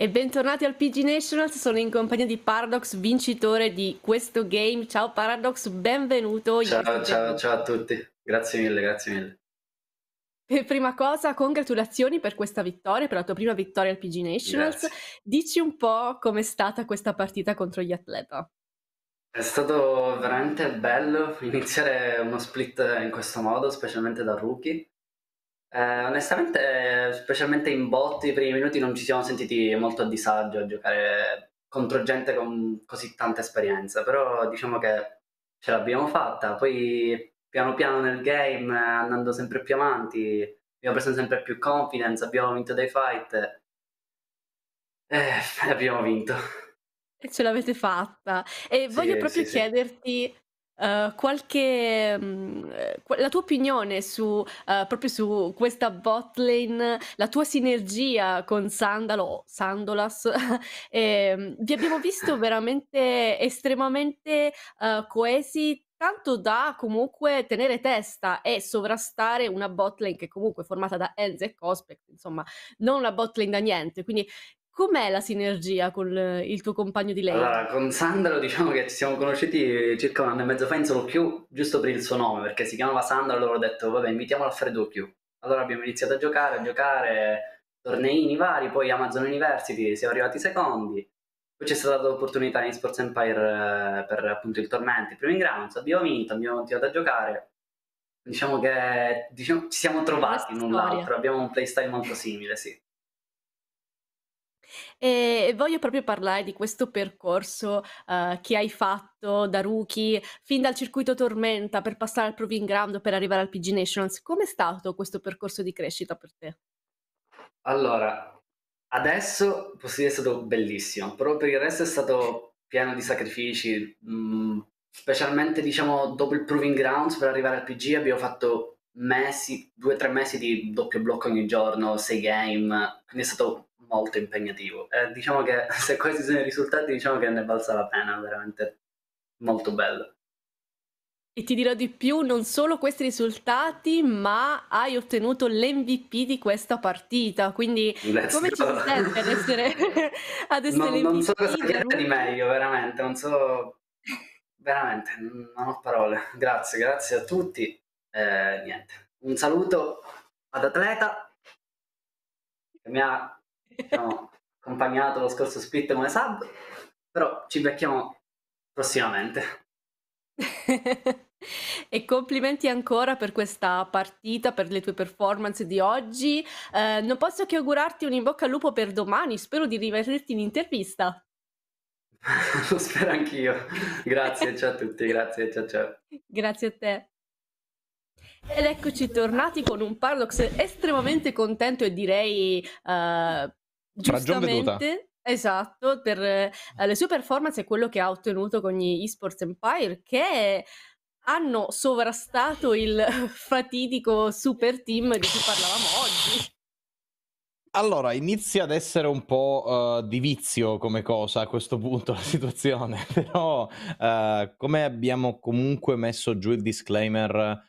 E bentornati al PG Nationals, sono in compagnia di Paradox, vincitore di questo game. Ciao Paradox, benvenuto. Ciao, ciao, ciao a tutti, grazie mille, grazie mille. Per prima cosa, congratulazioni per questa vittoria, per la tua prima vittoria al PG Nationals. Grazie. Dici un po' com'è stata questa partita contro gli atleta. È stato veramente bello iniziare uno split in questo modo, specialmente da rookie. Eh, onestamente, specialmente in bot, i primi minuti non ci siamo sentiti molto a disagio a giocare contro gente con così tanta esperienza, però diciamo che ce l'abbiamo fatta. Poi piano piano nel game, andando sempre più avanti, abbiamo preso sempre più confidence, abbiamo vinto dei fight e eh, abbiamo vinto. E ce l'avete fatta. E sì, voglio proprio sì, chiederti... Sì eh, qualche um, la tua opinione su uh, proprio su questa botlane, la tua sinergia con Sandalo, Sandolas. e, ehm, vi abbiamo visto veramente estremamente uh, coesi tanto da comunque tenere testa e sovrastare una botlane che comunque è formata da Enz e Cospect, insomma, non una botlane da niente. Quindi Com'è la sinergia con il tuo compagno di lei? Allora, con Sandro diciamo che ci siamo conosciuti circa un anno e mezzo fa in solo più, giusto per il suo nome, perché si chiamava Sandro, allora ho detto vabbè invitiamolo a fare doppio. Allora abbiamo iniziato a giocare, a giocare, torneini vari, poi Amazon University siamo arrivati secondi, poi c'è stata l'opportunità in Sports Empire eh, per appunto il Tormenti, il primo in grounds, abbiamo vinto, abbiamo continuato a giocare, diciamo che diciamo, ci siamo trovati in un l'altro, abbiamo un playstyle molto simile, sì e voglio proprio parlare di questo percorso uh, che hai fatto da rookie fin dal circuito Tormenta per passare al Proving Ground per arrivare al PG Nationals. Com'è stato questo percorso di crescita per te? Allora, adesso posso dire è stato bellissimo, però per il resto è stato pieno di sacrifici, mh, mm, specialmente diciamo dopo il Proving Ground per arrivare al PG abbiamo fatto mesi, due o tre mesi di doppio blocco ogni giorno, sei game, quindi è stato molto impegnativo. Eh, diciamo che se questi sono i risultati, diciamo che ne valsa la pena, veramente molto bello. E ti dirò di più, non solo questi risultati, ma hai ottenuto l'MVP di questa partita, quindi Let's come go. ci senti ad essere, ad essere non, non so cosa chiedere di meglio, veramente, non so, veramente, non ho parole. Grazie, grazie a tutti, eh, niente. Un saluto ad Atleta, che mi ha diciamo, accompagnato lo scorso split come sub, però ci becchiamo prossimamente. e complimenti ancora per questa partita, per le tue performance di oggi. Eh, non posso che augurarti un in bocca al lupo per domani, spero di rivederti in intervista. Lo spero anch'io. Grazie, ciao a tutti, grazie, ciao ciao. Grazie a te. Ed eccoci tornati con un Parlox estremamente contento e direi eh, Ragion veduta. Esatto, per eh, le sue performance e quello che ha ottenuto con gli eSports Empire, che hanno sovrastato il fatidico super team di cui parlavamo oggi. Allora, inizia ad essere un po' uh, di vizio come cosa a questo punto la situazione, però uh, come abbiamo comunque messo giù il disclaimer,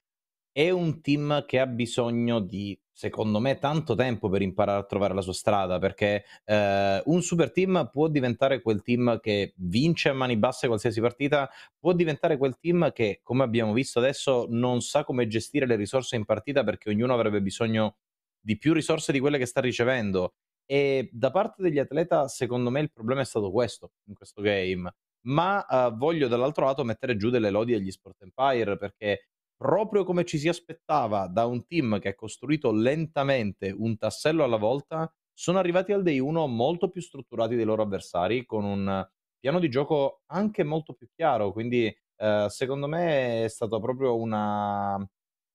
è un team che ha bisogno di secondo me, tanto tempo per imparare a trovare la sua strada, perché eh, un super team può diventare quel team che vince a mani basse qualsiasi partita, può diventare quel team che, come abbiamo visto adesso, non sa come gestire le risorse in partita perché ognuno avrebbe bisogno di più risorse di quelle che sta ricevendo. E da parte degli atleta, secondo me, il problema è stato questo in questo game. Ma eh, voglio dall'altro lato mettere giù delle lodi agli Sport Empire perché proprio come ci si aspettava da un team che ha costruito lentamente un tassello alla volta, sono arrivati al day 1 molto più strutturati dei loro avversari, con un piano di gioco anche molto più chiaro. Quindi, eh, secondo me, è stata proprio una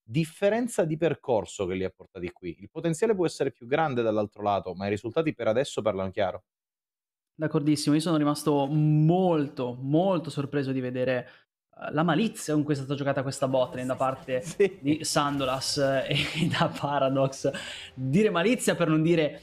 differenza di percorso che li ha portati qui. Il potenziale può essere più grande dall'altro lato, ma i risultati per adesso parlano chiaro. D'accordissimo, io sono rimasto molto, molto sorpreso di vedere eh, la malizia con cui è stata giocata questa botlane da parte sì. di Sandolas e da Paradox. Dire malizia per non dire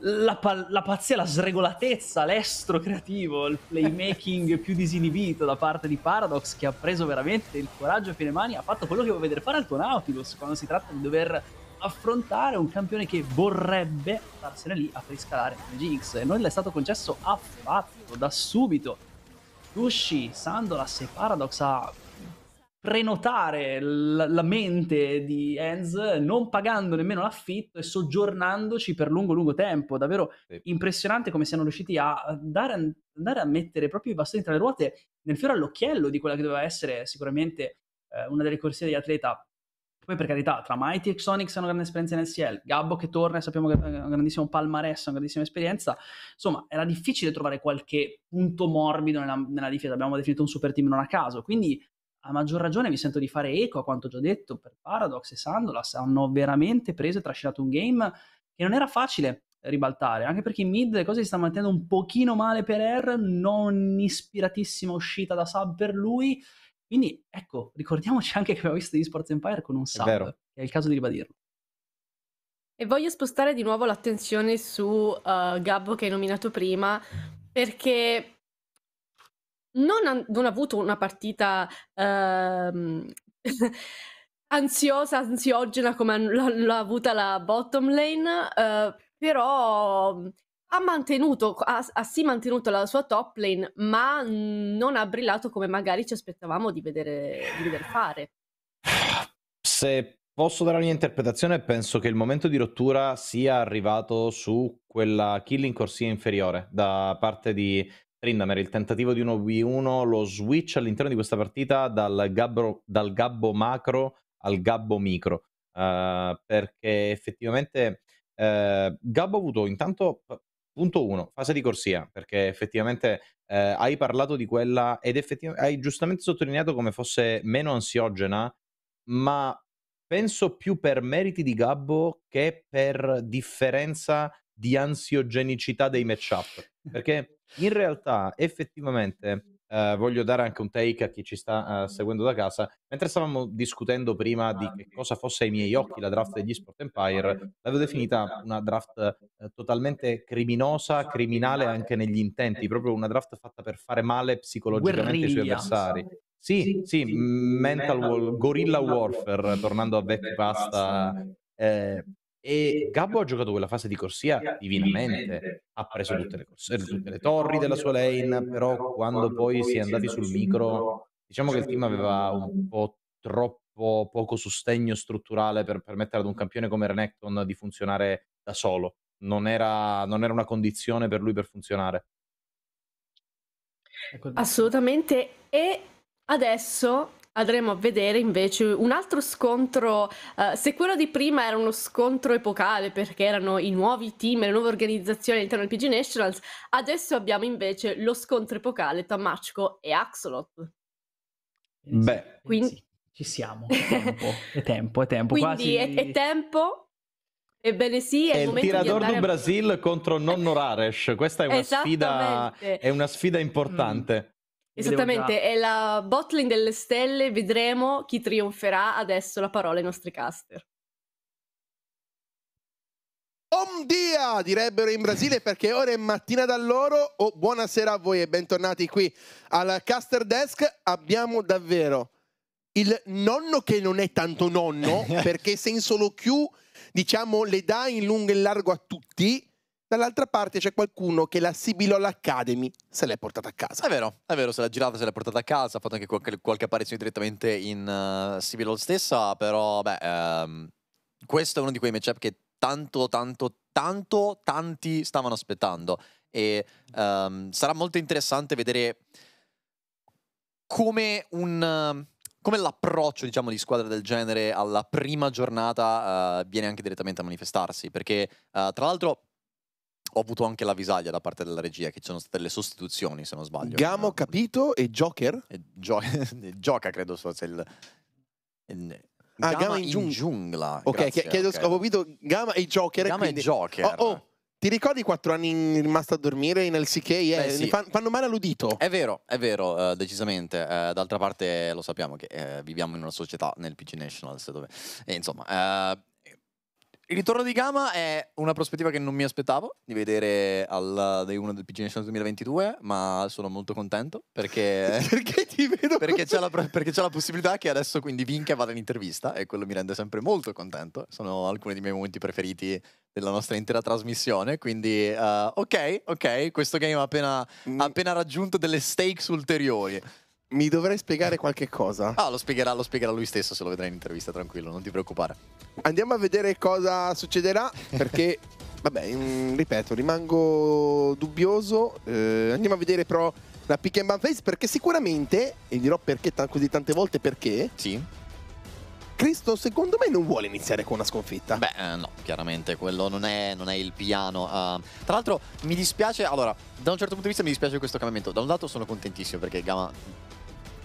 la, pa- la pazzia, la sregolatezza, l'estro creativo, il playmaking più disinibito da parte di Paradox che ha preso veramente il coraggio a fine mani, ha fatto quello che vuole vedere fare al tuo Nautilus quando si tratta di dover affrontare un campione che vorrebbe starsene lì a friscalare Jinx e non gli è stato concesso affatto da subito Sushi, Sandolas e Paradox a prenotare l- la mente di Enz non pagando nemmeno l'affitto e soggiornandoci per lungo lungo tempo davvero sì. impressionante come siano riusciti a dare, andare a mettere proprio i bastoni tra le ruote nel fiore all'occhiello di quella che doveva essere sicuramente eh, una delle corsie degli atleta poi per carità, tra Mighty e Xonix hanno grande esperienza in SL, Gabbo che torna, sappiamo che ha un grandissimo palmarès, una grandissima esperienza, insomma era difficile trovare qualche punto morbido nella, nella difesa, abbiamo definito un super team non a caso, quindi a maggior ragione mi sento di fare eco a quanto già detto per Paradox e Sandolas, hanno veramente preso e trascinato un game che non era facile ribaltare, anche perché in mid le cose si stanno mettendo un pochino male per R, non ispiratissima uscita da sub per lui, quindi ecco, ricordiamoci anche che abbiamo visto gli Sports Empire con un sub, è, è il caso di ribadirlo. E voglio spostare di nuovo l'attenzione su uh, Gabbo che hai nominato prima, perché non ha, non ha avuto una partita uh, ansiosa, ansiogena come l'ha, l'ha, avuta la bottom lane, uh, però ha mantenuto, ha, ha, sì mantenuto la sua top lane, ma non ha brillato come magari ci aspettavamo di vedere, di vedere fare. Se posso dare la mia interpretazione, penso che il momento di rottura sia arrivato su quella kill in corsia inferiore da parte di Trindamer, il tentativo di 1v1, lo switch all'interno di questa partita dal gabbo, dal gabbo macro al gabbo micro, uh, perché effettivamente... Uh, Gabbo ha avuto intanto Punto 1, fase di corsia, perché effettivamente eh, hai parlato di quella ed effettivamente hai giustamente sottolineato come fosse meno ansiogena, ma penso più per meriti di Gabbo che per differenza di ansiogenicità dei matchup, perché in realtà effettivamente eh, voglio dare anche un take a chi ci sta eh, seguendo da casa. Mentre stavamo discutendo prima di ah, che cosa fosse ai miei occhi la draft degli Sport Empire, l'avevo definita una draft eh, totalmente criminosa, criminale anche negli intenti, eh. proprio una draft fatta per fare male psicologicamente ai suoi avversari. Sì, sì, mental, mental war, gorilla warfare, tornando a vecchi pasta eh, e Gabbo ha giocato quella fase di corsia divinamente, ha preso tutte le, corse, tutte le torri della sua lane, però quando poi si è andati sul micro, diciamo che il team aveva un po' troppo poco sostegno strutturale per permettere ad un campione come Renekton di funzionare da solo. Non era, non era una condizione per lui per funzionare. Assolutamente. E adesso andremo a vedere invece un altro scontro. Eh, se quello di prima era uno scontro epocale perché erano i nuovi team, e le nuove organizzazioni all'interno del PG Nationals, adesso abbiamo invece lo scontro epocale tra Machko e Axolot. Beh, quindi... ci siamo. È tempo, è tempo. È tempo. Quindi quasi... è, è tempo. Ebbene sì, è, è il, il tirador di del Brasil a... contro Nonno Rares. Questa è una, sfida, è una sfida importante. Mm. Esattamente, è la bottling delle stelle, vedremo chi trionferà adesso la parola ai nostri caster. Bom dia, direbbero in Brasile perché ora è mattina da loro o oh, buonasera a voi e bentornati qui al Caster Desk. Abbiamo davvero il nonno che non è tanto nonno perché senso lo Q diciamo le dà in lungo e in largo a tutti Dall'altra parte c'è qualcuno che la Sibilol Academy se l'è portata a casa. È vero, è vero, se l'ha girata, se l'è portata a casa, ha fatto anche qualche, qualche apparizione direttamente in uh, eh, Sibilol stessa, però beh, ehm, questo è uno di quei matchup che tanto, tanto, tanto, tanti stavano aspettando e ehm, sarà molto interessante vedere come un... Uh, come l'approccio diciamo, di squadra del genere alla prima giornata uh, viene anche direttamente a manifestarsi perché uh, tra l'altro ho avuto anche la visaglia da parte della regia, che ci sono state le sostituzioni, se non sbaglio. Gamo capito e Joker? E gio- gioca, credo, so, se il... il... Ah, Gama, in, giung- giungla. Ok, Grazie, chiedo, okay. ho capito Gama e Joker. Gama quindi... e Joker. Oh, oh, ti ricordi quattro anni rimasto a dormire in LCK? Eh, sì. fan, fanno male all'udito. È vero, è vero, eh, decisamente. Eh, d'altra parte lo sappiamo che eh, viviamo in una società nel PG Nationals dove... Eh, insomma eh, il ritorno di Gama è una prospettiva che non mi aspettavo di vedere al Day 1 del PG National 2022, ma sono molto contento perché, perché ti vedo perché c'è, la, perché c'è la possibilità che adesso quindi vinca e vada in intervista e quello mi rende sempre molto contento. Sono alcuni dei miei momenti preferiti della nostra intera trasmissione, quindi uh, ok, ok, questo game ha appena, mm. appena raggiunto delle stakes ulteriori. Mi dovrei spiegare qualche cosa. Ah, lo spiegherà, lo spiegherà lui stesso se lo vedrai in intervista, tranquillo, non ti preoccupare. Andiamo a vedere cosa succederà, perché, vabbè, mm, ripeto, rimango dubbioso. Eh, andiamo a vedere però la pick and ban phase, perché sicuramente, e dirò perché così tante volte perché... Sì. Cristo secondo me non vuole iniziare con una sconfitta. Beh, eh, no, chiaramente quello non è, non è il piano. Uh, tra l'altro mi dispiace, allora, da un certo punto di vista mi dispiace questo cambiamento. Da un lato sono contentissimo perché Gama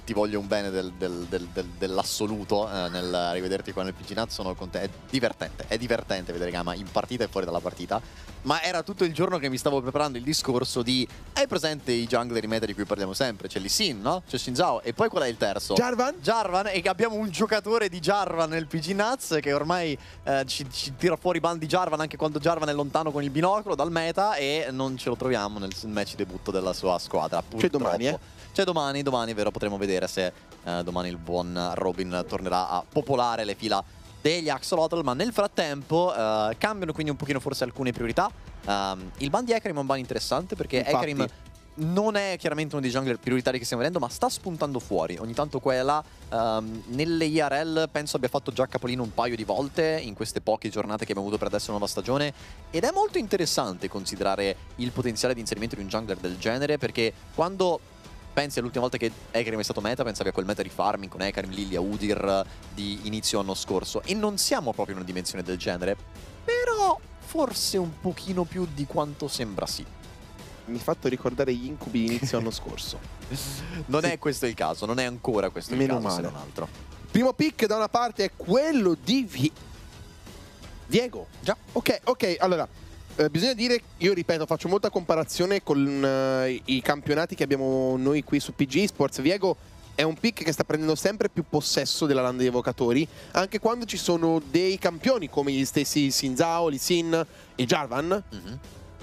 ti voglio un bene del, del, del, dell'assoluto eh, nel rivederti qua nel PG Nat, sono con te. È divertente, è divertente vedere Gama in partita e fuori dalla partita ma era tutto il giorno che mi stavo preparando il discorso di hai presente i jungler meta di cui parliamo sempre? C'è Lee Sin, no? C'è Shin Zhao e poi qual è il terzo? Jarvan? Jarvan e abbiamo un giocatore di Jarvan nel PG Nuts che ormai eh, ci, ci, tira fuori i ban di Jarvan anche quando Jarvan è lontano con il binocolo dal meta e non ce lo troviamo nel match debutto della sua squadra. C'è domani, eh? C'è domani, domani, vero, potremo vedere se eh, domani il buon Robin tornerà a popolare le fila degli Axolotl, ma nel frattempo uh, cambiano quindi un pochino forse alcune priorità. Um, il ban di Ekrim è un ban interessante perché Infatti. Ekrim non è chiaramente uno dei jungler prioritari che stiamo vedendo, ma sta spuntando fuori. Ogni tanto qua e là, um, nelle IRL, penso abbia fatto già capolino un paio di volte in queste poche giornate che abbiamo avuto per adesso la nuova stagione. Ed è molto interessante considerare il potenziale di inserimento di un jungler del genere, perché quando pensi all'ultima volta che Ekarim è stato meta, pensavi a quel meta di farming con Ekarim, Lilia, Udir di inizio anno scorso. E non siamo proprio in una dimensione del genere, però forse un pochino più di quanto sembra sì. Mi hai fatto ricordare gli incubi di inizio anno scorso. non sì. è questo il caso, non è ancora questo Meno il caso, male. se non altro. Primo pick da una parte è quello di Vi... Diego. Già. Ok, ok, allora... Eh, bisogna dire, io ripeto, faccio molta comparazione con eh, i campionati che abbiamo noi qui su PG Sports. Viego è un pick che sta prendendo sempre più possesso della landa degli evocatori, anche quando ci sono dei campioni come gli stessi Sinzao, Lee Sin e Jarvan, uh mhm. -huh.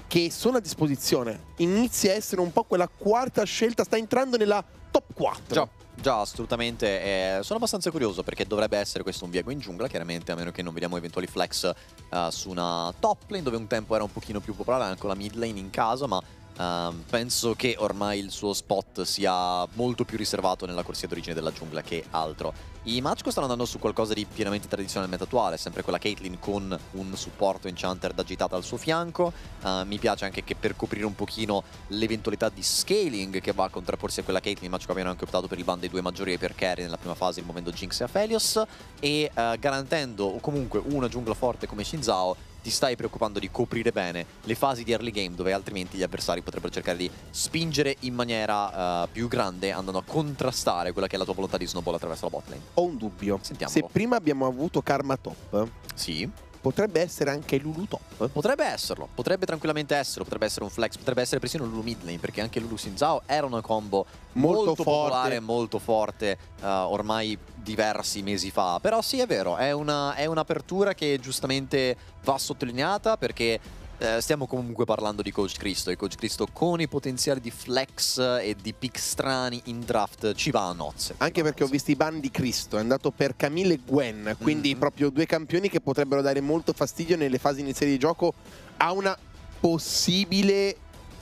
che sono a disposizione. Inizia a essere un po' quella quarta scelta, sta entrando nella top 4. Già Già, assolutamente. Eh, sono abbastanza curioso perché dovrebbe essere questo un viaggio in giungla, chiaramente, a meno che non vediamo eventuali flex eh, su una top lane, dove un tempo era un pochino più popolare, anche la mid lane in casa, ma Um, penso che ormai il suo spot sia molto più riservato nella corsia d'origine della giungla che altro. I Machko stanno andando su qualcosa di pienamente tradizionale meta attuale, sempre quella Caitlyn con un supporto Enchanter d'agitata al suo fianco. Uh, mi piace anche che per coprire un pochino l'eventualità di scaling che va a contrapporsi a quella Caitlyn, i Machko abbiano anche optato per il ban dei due maggiori per carry nella prima fase, il momento Jinx e Aphelios, e uh, garantendo comunque una giungla forte come Shinzao ti stai preoccupando di coprire bene le fasi di early game dove altrimenti gli avversari potrebbero cercare di spingere in maniera uh, più grande andando a contrastare quella che è la tua volontà di snowball attraverso la botlane. Ho un dubbio. Sentiamo. Se prima abbiamo avuto Karma Top. Sì. Potrebbe essere anche Lulu top. Potrebbe esserlo, potrebbe tranquillamente esserlo, potrebbe essere un flex, potrebbe essere persino Lulu mid perché anche Lulu Sin Zhao era una combo molto, molto popolare, molto forte, uh, ormai diversi mesi fa. Però sì, è vero, è un'apertura una che giustamente va sottolineata, perché eh, stiamo comunque parlando di Coach Cristo e Coach Cristo con i potenziali di flex e di pick strani in draft ci va a nozze. Anche perché ho visto i ban di Cristo, è andato per Camille e Gwen, quindi mm -hmm. proprio due campioni che potrebbero dare molto fastidio nelle fasi iniziali di gioco a una possibile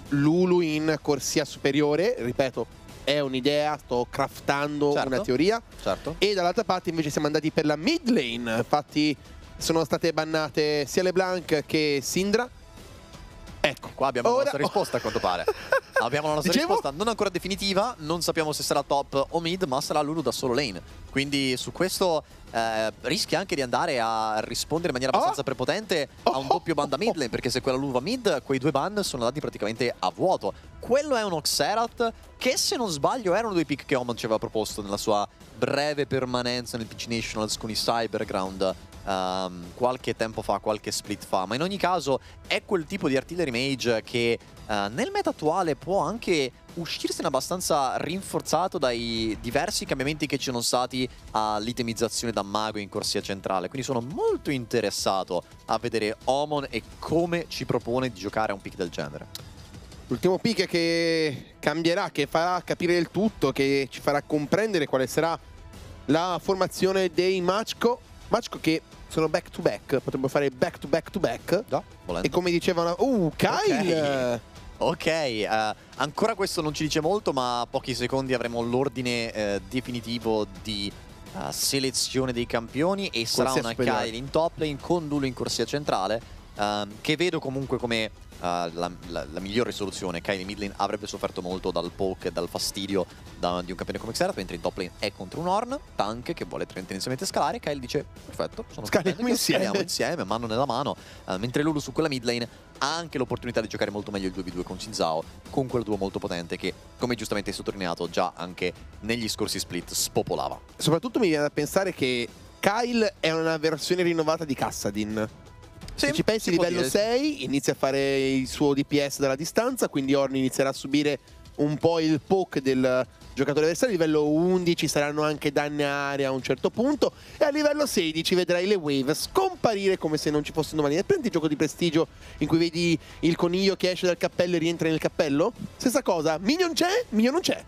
Lulu in corsia superiore, ripeto, è un'idea, sto craftando certo, una teoria. Certo. E dall'altra parte invece siamo andati per la mid lane, infatti sono state bannate sia LeBlanc che Sindra Ecco, qua abbiamo Ora... la nostra risposta a quanto pare. abbiamo la nostra Dicevo? risposta non ancora definitiva, non sappiamo se sarà top o mid, ma sarà Lulu da solo lane. Quindi su questo eh, rischia anche di andare a rispondere in maniera oh! abbastanza oh. prepotente a un oh! doppio ban da mid lane, perché se quella Lulu va mid, quei due ban sono andati praticamente a vuoto quello è un Oxerat che se non sbaglio erano due pick che Oman ci aveva proposto nella sua breve permanenza nel PC Nationals con i Cyberground um, qualche tempo fa, qualche split fa, ma in ogni caso è quel tipo di artillery mage che uh, nel meta attuale può anche uscirsene abbastanza rinforzato dai diversi cambiamenti che ci sono stati all'itemizzazione da mago in corsia centrale. Quindi sono molto interessato a vedere Omon e come ci propone di giocare a un pick del genere. L'ultimo pick che cambierà, che farà capire il tutto, che ci farà comprendere quale sarà la formazione dei Machko. Machko che sono back to back, potremmo fare back to back to back. No, e come dicevano... Uh, Kyle! Ok, ok, uh, ancora questo non ci dice molto, ma a pochi secondi avremo l'ordine uh, definitivo di uh, selezione dei campioni e corsia sarà una superiore. Kyle in top lane con Lulu in corsia centrale, ehm, che vedo comunque come eh, la, la, la, migliore soluzione. Kylie Midlin avrebbe sofferto molto dal poke e dal fastidio da, di un campione come Xerath, mentre in top lane è contro un Horn, tank che vuole tendenzialmente scalare. Kyle dice, perfetto, sono scaliamo insieme. scaliamo insieme, mano nella mano. Uh, mentre Lulu su quella mid lane ha anche l'opportunità di giocare molto meglio il 2v2 con Cinzao, con quel duo molto potente che, come giustamente hai sottolineato, già anche negli scorsi split spopolava. Soprattutto mi viene da pensare che Kyle è una versione rinnovata di Kassadin sì, Se ci pensi, livello dire. 6 inizia a fare il suo DPS dalla distanza, quindi Orn inizierà a subire un po' il poke del, giocatori avversari. A livello 11 saranno anche danni aria a un certo punto e a livello 16 vedrai le wave scomparire come se non ci fossero domani. Prendi il gioco di prestigio in cui vedi il coniglio che esce dal cappello e rientra nel cappello? Stessa cosa, Minion c'è, Minion non c'è.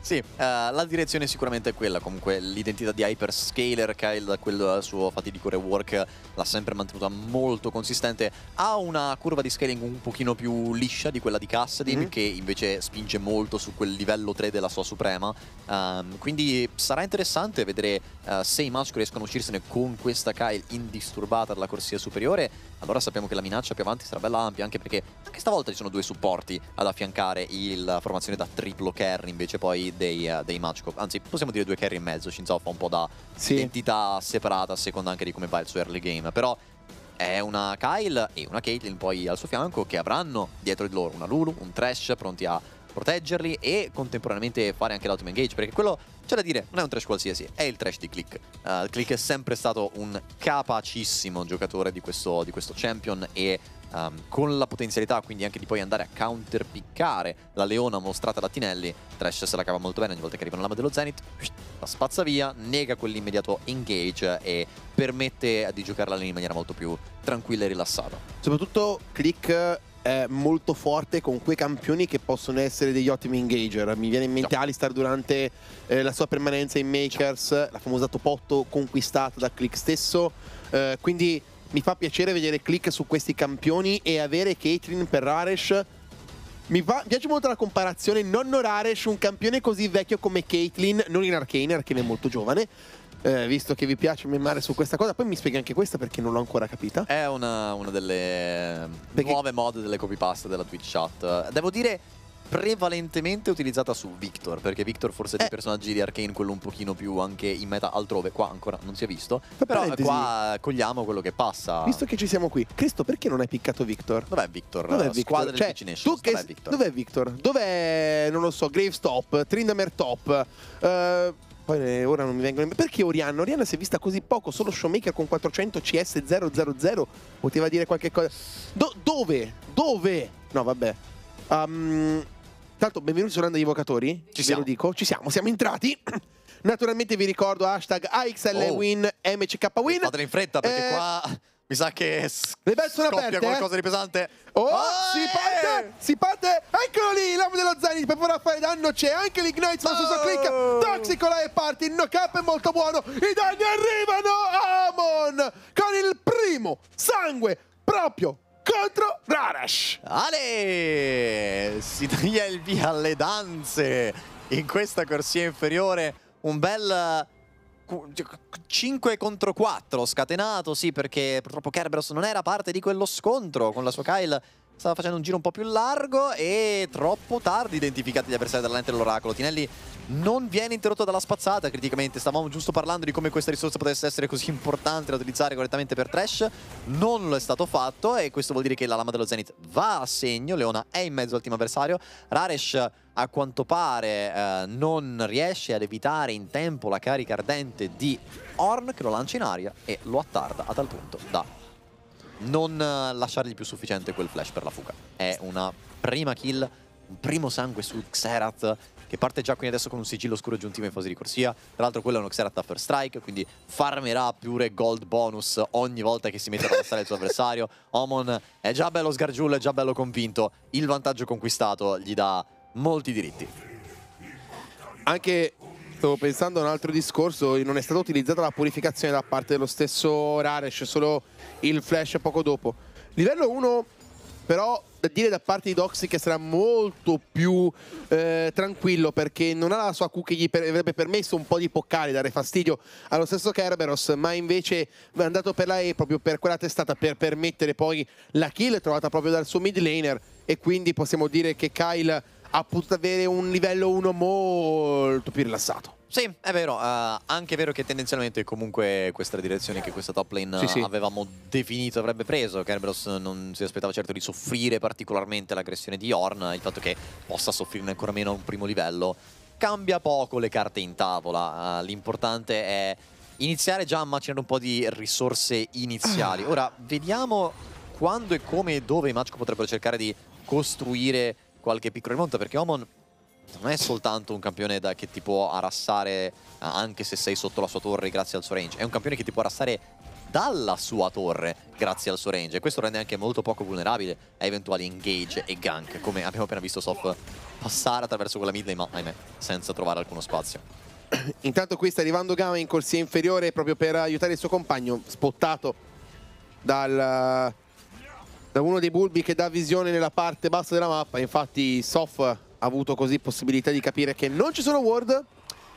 Sì, uh, la direzione sicuramente è quella, comunque l'identità di Hyperscaler che ha quel suo fatidico rework l'ha sempre mantenuta molto consistente. Ha una curva di scaling un pochino più liscia di quella di Cassadin mm -hmm. che invece spinge molto su quel livello 3 della sua suprema problema. Um, quindi sarà interessante vedere uh, se i Machko riescono a uscirsene con questa Kyle indisturbata dalla corsia superiore. Allora sappiamo che la minaccia più avanti sarà bella ampia, anche perché anche stavolta ci sono due supporti ad affiancare la eh, formazione da triplo carry invece poi dei, uh, dei Machko. Anzi, possiamo dire due carry in mezzo. Shinzo fa un po' da sì. identità separata a seconda anche di come va il suo early game. Però è una Kyle e una Caitlyn poi al suo fianco che avranno dietro di loro una Lulu, un Trash pronti a proteggerli e contemporaneamente fare anche l'ultimate engage, perché quello c'è da dire, non è un trash qualsiasi, è il trash di Click. Uh, Click è sempre stato un capacissimo giocatore di questo, di questo champion e um, con la potenzialità quindi anche di poi andare a counterpiccare la leona mostrata da Tinelli, Trash se la cava molto bene ogni volta che arriva una lama dello Zenith, la spazza via, nega quell'immediato engage e permette di giocare la linea in maniera molto più tranquilla e rilassata. Soprattutto Click eh, molto forte con quei campioni che possono essere degli ottimi engager. Mi viene in mente no. Alistar durante eh, la sua permanenza in Makers, la famosa Topotto conquistata da Click stesso. Eh, quindi mi fa piacere vedere Click su questi campioni e avere Caitlyn per Raresh mi fa, piace molto la comparazione non orare su un campione così vecchio come Caitlyn, non in Arcane, Arcane è molto giovane. Eh, visto che vi piace memare su questa cosa, poi mi spieghi anche questa perché non l'ho ancora capita. È una, una delle perché... nuove mod delle copypasta della Twitch chat. Devo dire prevalentemente utilizzata su Victor, perché Victor forse è eh. di personaggi di Arcane quello un pochino più anche in meta altrove, qua ancora non si è visto, per però parentesi. qua cogliamo quello che passa. Visto che ci siamo qui, Cristo perché non hai piccato Victor? Dov'è Victor? Dov'è Victor? Squadra cioè, del tu che... Dov'è Victor? Dov'è Victor? Dov'è, non lo so, Gravestop, Trindamer Top, uh, poi ora non mi vengono in... Perché Orianna? Orianna si è vista così poco, solo Showmaker con 400 CS 000 poteva dire qualche cosa. Do dove? Dove? No, vabbè. Um, Tanto benvenuti su Randa di Evocatori, ci siamo. ve lo dico, ci siamo, siamo entrati. Naturalmente vi ricordo hashtag AXLWin, oh. MCKWin. Fatela in fretta perché eh. qua mi sa che le belle sono aperte, eh. qualcosa eh? di pesante. Oh, oh si eh. parte, si parte, eccolo lì, l'uomo dello Zenith per poter fare danno c'è, anche l'Ignite ma sul suo click, oh! Toxicola e parte, il knock-up è molto buono, i danni arrivano Amon con il primo sangue proprio contro Rarash. Ale! Si taglia il via alle danze in questa corsia inferiore. Un bel 5 contro 4 scatenato, sì, perché purtroppo Kerberos non era parte di quello scontro con la sua Kyle stava facendo un giro un po' più largo e troppo tardi identificati gli avversari della lente dell'oracolo. Tinelli non viene interrotto dalla spazzata criticamente, stavamo giusto parlando di come questa risorsa potesse essere così importante da utilizzare correttamente per Trash, non lo è stato fatto e questo vuol dire che la lama dello Zenith va a segno, Leona è in mezzo al team avversario, Raresh a quanto pare eh, non riesce ad evitare in tempo la carica ardente di Horn che lo lancia in aria e lo attarda a tal punto da non eh, lasciargli più sufficiente quel flash per la fuga. È una prima kill, un primo sangue su Xerath che parte già quindi adesso con un sigillo oscuro aggiuntivo in fase di corsia. Tra l'altro quello è uno Xerath da strike, quindi farmerà pure gold bonus ogni volta che si mette a passare il suo avversario. Omon è già bello sgargiullo, è già bello convinto. Il vantaggio conquistato gli dà molti diritti. Anche stavo pensando a un altro discorso, non è stata utilizzata la purificazione da parte dello stesso Rares, solo il flash poco dopo. Livello 1 però da dire da parte di Doxy che sarà molto più eh, tranquillo perché non ha la sua Q che gli per avrebbe permesso un po' di poccare, dare fastidio allo stesso Kerberos, ma invece è andato per la E proprio per quella testata per permettere poi la kill trovata proprio dal suo mid laner e quindi possiamo dire che Kyle ha potuto avere un livello 1 molto più rilassato. Sì, è vero, uh, anche è vero che tendenzialmente comunque questa è la direzione che questa top lane sì, sì. avevamo definito avrebbe preso, Kerberos non si aspettava certo di soffrire particolarmente l'aggressione di Yorn, il fatto che possa soffrirne ancora meno a un primo livello cambia poco le carte in tavola, uh, l'importante è iniziare già a macinare un po' di risorse iniziali. Ah. Ora, vediamo quando e come e dove i Machko potrebbero cercare di costruire qualche piccolo rimonto perché Omon non è soltanto un campione da, che ti può arrassare eh, anche se sei sotto la sua torre grazie al suo range, è un campione che ti può arrassare dalla sua torre grazie al suo range e questo rende anche molto poco vulnerabile a eventuali engage e gank come abbiamo appena visto Soft passare attraverso quella midlane ma ahimè senza trovare alcuno spazio. Intanto qui sta arrivando Gama in corsia inferiore proprio per aiutare il suo compagno spottato dal da uno dei bulbi che dà visione nella parte bassa della mappa. Infatti Sof ha avuto così possibilità di capire che non ci sono ward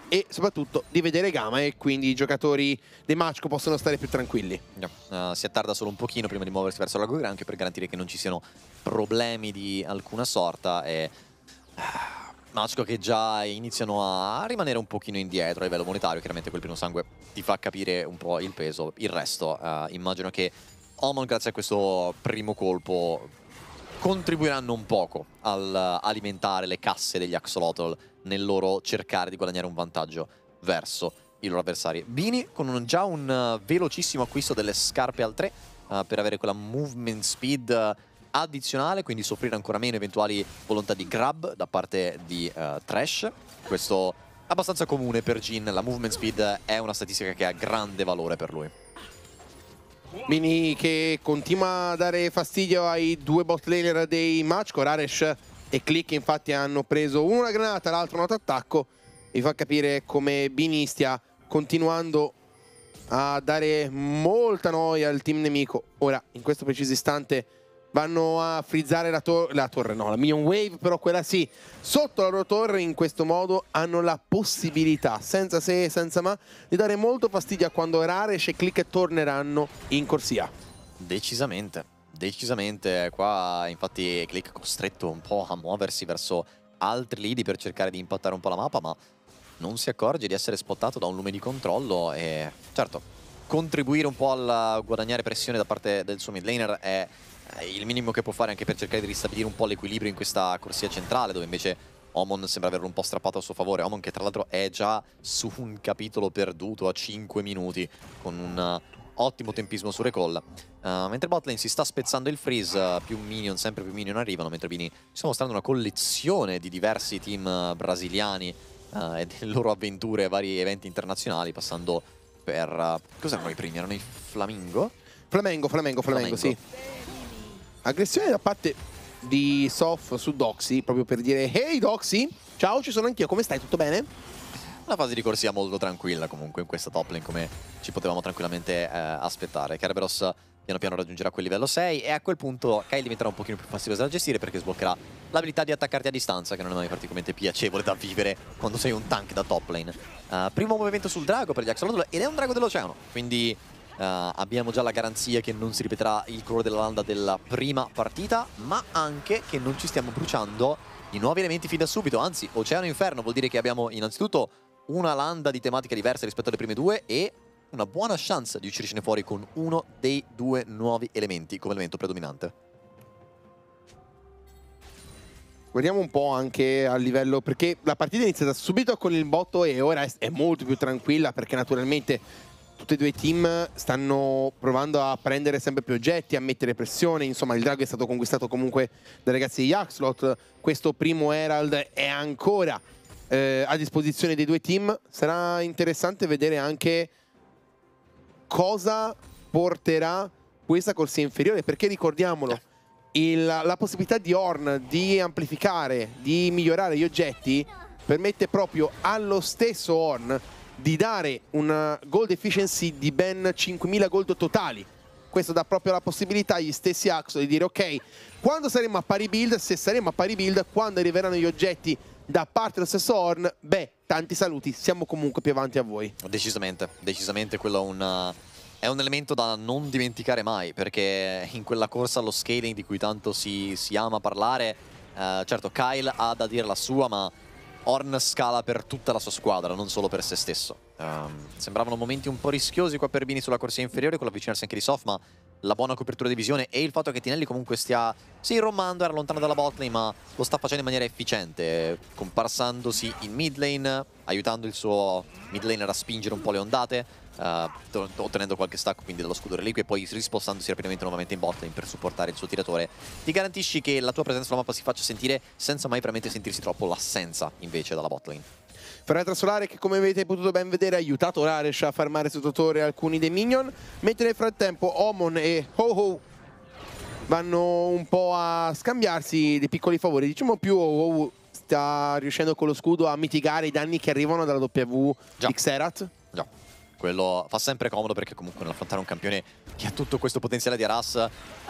e soprattutto di vedere Gama e quindi i giocatori dei Machko possono stare più tranquilli. No, uh, si attarda solo un pochino prima di muoversi verso l'ago granchio per garantire che non ci siano problemi di alcuna sorta e... Eh, Machko che già iniziano a rimanere un pochino indietro a livello monetario, chiaramente quel primo sangue ti fa capire un po' il peso, il resto uh, immagino che Omon grazie a questo primo colpo contribuiranno un poco al alimentare le casse degli Axolotl nel loro cercare di guadagnare un vantaggio verso i loro avversari. Bini con un, già un velocissimo acquisto delle scarpe al 3 uh, eh, per avere quella movement speed eh, addizionale, quindi soffrire ancora meno eventuali volontà di grab da parte di eh, Trash. Questo abbastanza comune per Jin, la movement speed è una statistica che ha grande valore per lui. Mini che continua a dare fastidio ai due bot laner dei match. Coraresh e Click infatti hanno preso una granata, l'altro un noto attacco. Vi fa capire come Bini stia continuando a dare molta noia al team nemico. Ora, in questo preciso istante, vanno a frizzare la, tor la torre, no, la Minion Wave, però quella sì, sotto la loro torre in questo modo hanno la possibilità, senza se e senza ma, di dare molto fastidio a quando Raresh e Click torneranno in corsia. Decisamente, decisamente, eh, qua infatti Click è costretto un po' a muoversi verso altri lidi per cercare di impattare un po' la mappa, ma non si accorge di essere spottato da un lume di controllo e certo, contribuire un po' al guadagnare pressione da parte del suo mid laner è eh, il minimo che può fare anche per cercare di ristabilire un po' l'equilibrio in questa corsia centrale dove invece Omon sembra averlo un po' strappato a suo favore Omon che tra l'altro è già su un capitolo perduto a 5 minuti con un eh, ottimo tempismo su recall uh, mentre botlane si sta spezzando il freeze più minion, sempre più minion arrivano mentre Bini ci sta mostrando una collezione di diversi team brasiliani uh, e delle loro avventure a vari eventi internazionali passando per... Uh, cos'erano i primi? Erano i Flamingo? Flamengo, Flamengo, Flamengo, Flamengo. sì Aggressione da parte di Sof su Doxy, proprio per dire hey Doxy, ciao ci sono anch'io, come stai? Tutto bene? Una fase di corsia molto tranquilla comunque in questa top lane come ci potevamo tranquillamente eh, aspettare. Kerberos piano piano raggiungerà quel livello 6 e a quel punto Kai diventerà un pochino più fastidiosa da gestire perché sbloccherà l'abilità di attaccarti a distanza che non è mai particolarmente piacevole da vivere quando sei un tank da top lane. Uh, primo movimento sul drago per gli Axolotl ed è un drago dell'oceano, quindi Uh, abbiamo già la garanzia che non si ripeterà il colore dell'Olanda della prima partita, ma anche che non ci stiamo bruciando i nuovi elementi fin da subito, anzi Oceano Inferno vuol dire che abbiamo innanzitutto una landa di tematica diversa rispetto alle prime due e una buona chance di uscircene fuori con uno dei due nuovi elementi come elemento predominante. Guardiamo un po' anche a livello, perché la partita è iniziata subito con il botto e ora è molto più tranquilla perché naturalmente tutti e due i team stanno provando a prendere sempre più oggetti, a mettere pressione, insomma il drago è stato conquistato comunque dai ragazzi di Yaxlot, questo primo Herald è ancora eh, a disposizione dei due team, sarà interessante vedere anche cosa porterà questa corsia inferiore, perché ricordiamolo, il, la possibilità di Horn di amplificare, di migliorare gli oggetti permette proprio allo stesso Horn di dare un eh, gold efficiency di ben 5.000 gold totali. Questo dà proprio la possibilità agli stessi Axo di dire ok, quando saremo a pari build, se saremo a pari build, quando arriveranno gli oggetti da parte dello stesso Horn, beh, tanti saluti, siamo comunque più avanti a voi. Decisamente, decisamente quello è un, eh, è un elemento da non dimenticare mai, perché in quella corsa allo scaling di cui tanto si, si ama parlare, eh, certo Kyle ha da dire la sua, ma Horn scala per tutta la sua squadra, non solo per se stesso. Um, sembravano momenti un po' rischiosi qua per Bini sulla corsia inferiore con l'avvicinarsi anche di Soft, ma la buona copertura di visione e il fatto che Tinelli comunque stia, sì, rommando, era lontano dalla botlane, ma lo sta facendo in maniera efficiente, comparsandosi in mid lane, aiutando il suo mid laner a spingere un po' le ondate, uh, ottenendo qualche stacco quindi dallo scudo reliquia e poi rispostandosi rapidamente nuovamente in botlane per supportare il suo tiratore, ti garantisci che la tua presenza sulla mappa si faccia sentire senza mai veramente sentirsi troppo l'assenza invece dalla botlane. Ferrata Solare che come avete potuto ben vedere ha aiutato Raresh a farmare sotto torre alcuni dei minion, mentre nel frattempo Omon e Ho Ho vanno un po' a scambiarsi dei piccoli favori, diciamo più Ho Ho sta riuscendo con lo scudo a mitigare i danni che arrivano dalla W Già. di Xerath quello fa sempre comodo perché comunque nell'affrontare un campione che ha tutto questo potenziale di Aras,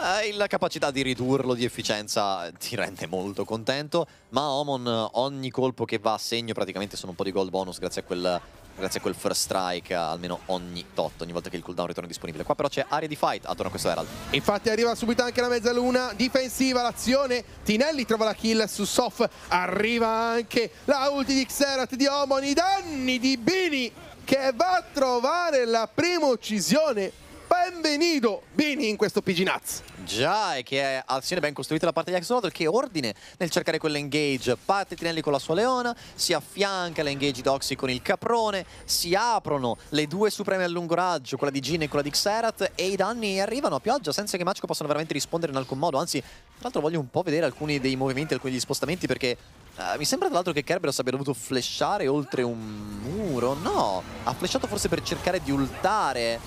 eh, la capacità di ridurlo di efficienza ti rende molto contento, ma Omon ogni colpo che va a segno praticamente sono un po' di gold bonus grazie a quel grazie a quel first strike almeno ogni tot, ogni volta che il cooldown ritorna disponibile. Qua però c'è area di fight attorno a questo Herald. Infatti arriva subito anche la mezzaluna difensiva, l'azione, Tinelli trova la kill su Sof, arriva anche la ulti di Xerath di Omon, i danni di Bini che va a trovare la prima uccisione. Benvenuto Bini in questo Piginaz. Già, e che è azione ben costruita da parte di Axolotl, che ordine nel cercare quell'engage. Parte Tinelli con la sua leona, si affianca l'engage Doxy con il caprone, si aprono le due supreme a lungo raggio, quella di Gin e quella di Xerath, e i danni arrivano a pioggia senza che Magico possano veramente rispondere in alcun modo. Anzi, tra l'altro voglio un po' vedere alcuni dei movimenti, alcuni degli spostamenti, perché eh, mi sembra tra l'altro che Kerberos abbia dovuto flashare oltre un muro. No, ha flashato forse per cercare di ultare,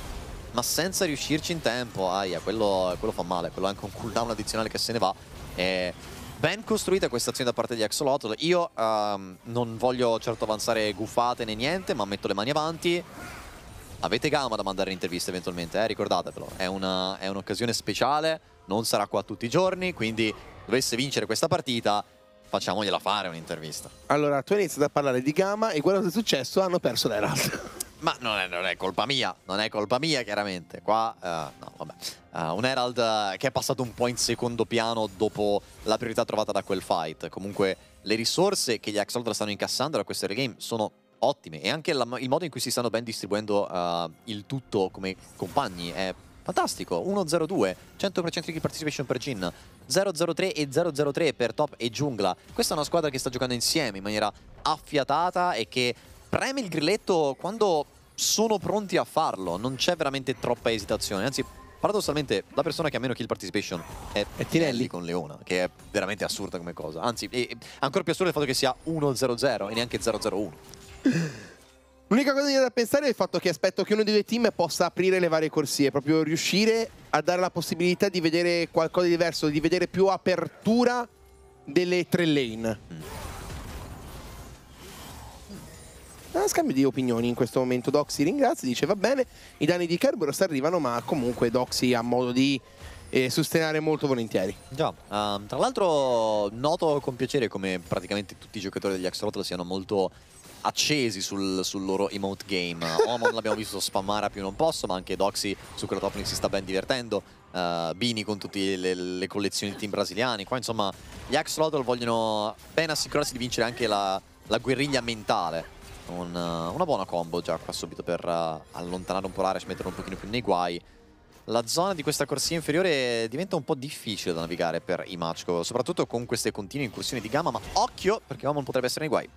ma senza riuscirci in tempo. Aia, quello, quello fa male. Quello è anche un cooldown addizionale che se ne va. E ben costruita questa azione da parte di Axolotl. Io um, non voglio certo avanzare gufate né niente, ma metto le mani avanti. Avete Gama da mandare in intervista eventualmente, eh? ricordatevelo. È, un'occasione un speciale, non sarà qua tutti i giorni, quindi dovesse vincere questa partita facciamogliela fare un'intervista. Allora, tu hai iniziato a parlare di Gama e quello che è successo hanno perso l'Herald. Ma non è, non è, colpa mia, non è colpa mia chiaramente. Qua, uh, no, vabbè. Uh, un Herald uh, che è passato un po' in secondo piano dopo la priorità trovata da quel fight. Comunque le risorse che gli Axolotl stanno incassando da questo regame sono ottime e anche la, il modo in cui si stanno ben distribuendo il tutto come compagni è Fantastico, 1-0-2, 100% di participation per Jin, 0-0-3 e 0-0-3 per Top e Giungla. Questa è una squadra che sta giocando insieme in maniera affiatata e che preme il grilletto quando sono pronti a farlo, non c'è veramente troppa esitazione, anzi paradossalmente la persona che ha meno kill participation è, è Tinelli con Leona, che è veramente assurda come cosa, anzi è, ancora più assurdo il fatto che sia 1-0-0 e neanche 0-0-1. L'unica cosa da pensare è il fatto che aspetto che uno dei due team possa aprire le varie corsie, proprio riuscire a dare la possibilità di vedere qualcosa di diverso, di vedere più apertura delle tre lane. Mm. Ah, scambio di opinioni in questo momento, Doxy ringrazia, dice va bene, i danni di Kerberos arrivano ma comunque Doxy ha modo di e eh, sostenere molto volentieri. Già, um, tra l'altro noto con piacere come praticamente tutti i giocatori degli Axolotl siano molto accesi sul, sul loro emote game. Omon l'abbiamo visto spammare a più non posso, ma anche Doxy su quella top si sta ben divertendo. Uh, Bini con tutte le, le, collezioni di team brasiliani. Qua insomma gli Axolotl vogliono ben assicurarsi di vincere anche la, la guerriglia mentale. Un, uh, una buona combo già qua subito per uh, allontanare un po' l'area, e mettere un pochino più nei guai. La zona di questa corsia inferiore diventa un po' difficile da navigare per i Machko, soprattutto con queste continue incursioni di gamma, ma occhio perché Omon potrebbe essere nei guai.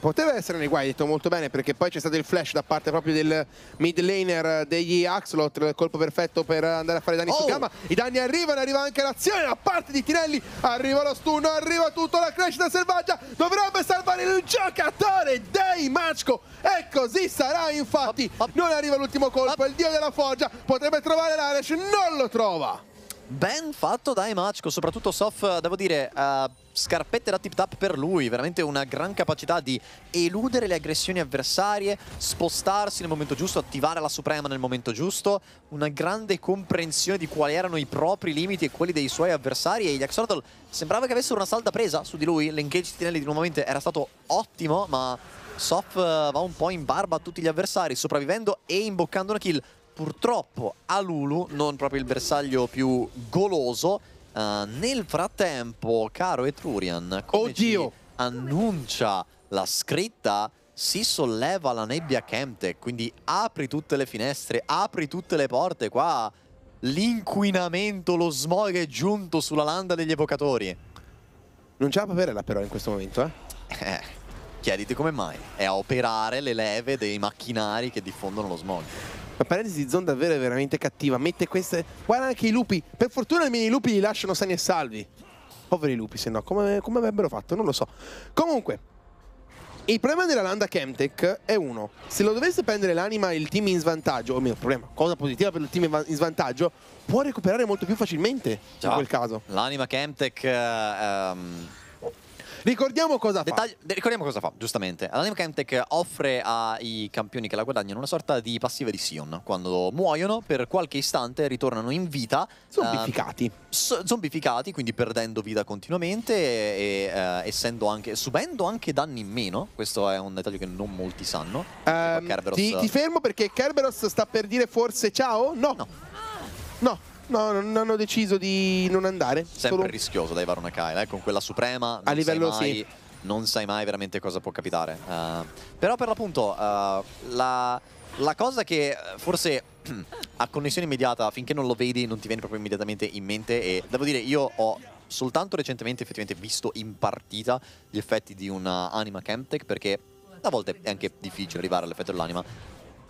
Poteva essere nei guai, detto molto bene, perché poi c'è stato il flash da parte proprio del mid laner degli Axlot, colpo perfetto per andare a fare danni oh. su Gamma. I danni arrivano, arriva anche l'azione da parte di Tinelli, arriva lo stun, arriva tutto, la crescita selvaggia, dovrebbe salvare il giocatore dei Machko e così sarà infatti. Non arriva l'ultimo colpo, il dio della foggia, potrebbe trovare l'Aresh, non lo trova ben fatto dai Emachko, soprattutto Sof, eh, devo dire, uh, scarpette da tip tap per lui, veramente una gran capacità di eludere le aggressioni avversarie, spostarsi nel momento giusto, attivare la Suprema nel momento giusto, una grande comprensione di quali erano i propri limiti e quelli dei suoi avversari e gli Axordal sembrava che avessero una salda presa su di lui, l'engage Tinelli nuovamente era stato ottimo, ma Sof eh, va un po' in barba a tutti gli avversari, sopravvivendo e imboccando una kill purtroppo a Lulu, non proprio il bersaglio più goloso. Uh, nel frattempo, caro Etrurian, come Oddio. annuncia la scritta, si solleva la nebbia Chemtech, quindi apri tutte le finestre, apri tutte le porte qua. L'inquinamento, lo smog è giunto sulla landa degli evocatori. Non c'è la paperella però in questo momento, eh? Eh, chiediti come mai. È a operare le leve dei macchinari che diffondono lo smog. La parentesi di Zone davvero è veramente cattiva. Mette queste... Guarda anche i lupi. Per fortuna i miei lupi li lasciano sani e salvi. Poveri lupi, se no. Come, come avrebbero fatto? Non lo so. Comunque, il problema della Landa Chemtech è uno. Se lo dovesse prendere l'anima il team in svantaggio, o meno problema, cosa positiva per il team in svantaggio, può recuperare molto più facilmente Già. in quel caso. L'anima Chemtech... Uh, um Ricordiamo cosa Dettagli fa. Ricordiamo cosa fa, giustamente. Ananim Chemtech offre ai campioni che la guadagnano una sorta di passiva di Sion. Quando muoiono, per qualche istante ritornano in vita. Zombificati. Eh, zombificati, quindi perdendo vita continuamente e eh, essendo anche, subendo anche danni in meno. Questo è un dettaglio che non molti sanno. Um, ti, ti, fermo perché Kerberos sta per dire forse ciao? No. No. no. No, non hanno deciso di non andare. Sempre solo... rischioso dai Varonakai, eh? con quella suprema. A livello mai... sì non sai mai veramente cosa può capitare. Uh, però per l'appunto uh, la, la, cosa che eh, forse a connessione immediata, finché non lo vedi, non ti viene proprio immediatamente in mente e devo dire io ho soltanto recentemente effettivamente visto in partita gli effetti di una anima Camtech perché a volte è anche difficile arrivare all'effetto dell'anima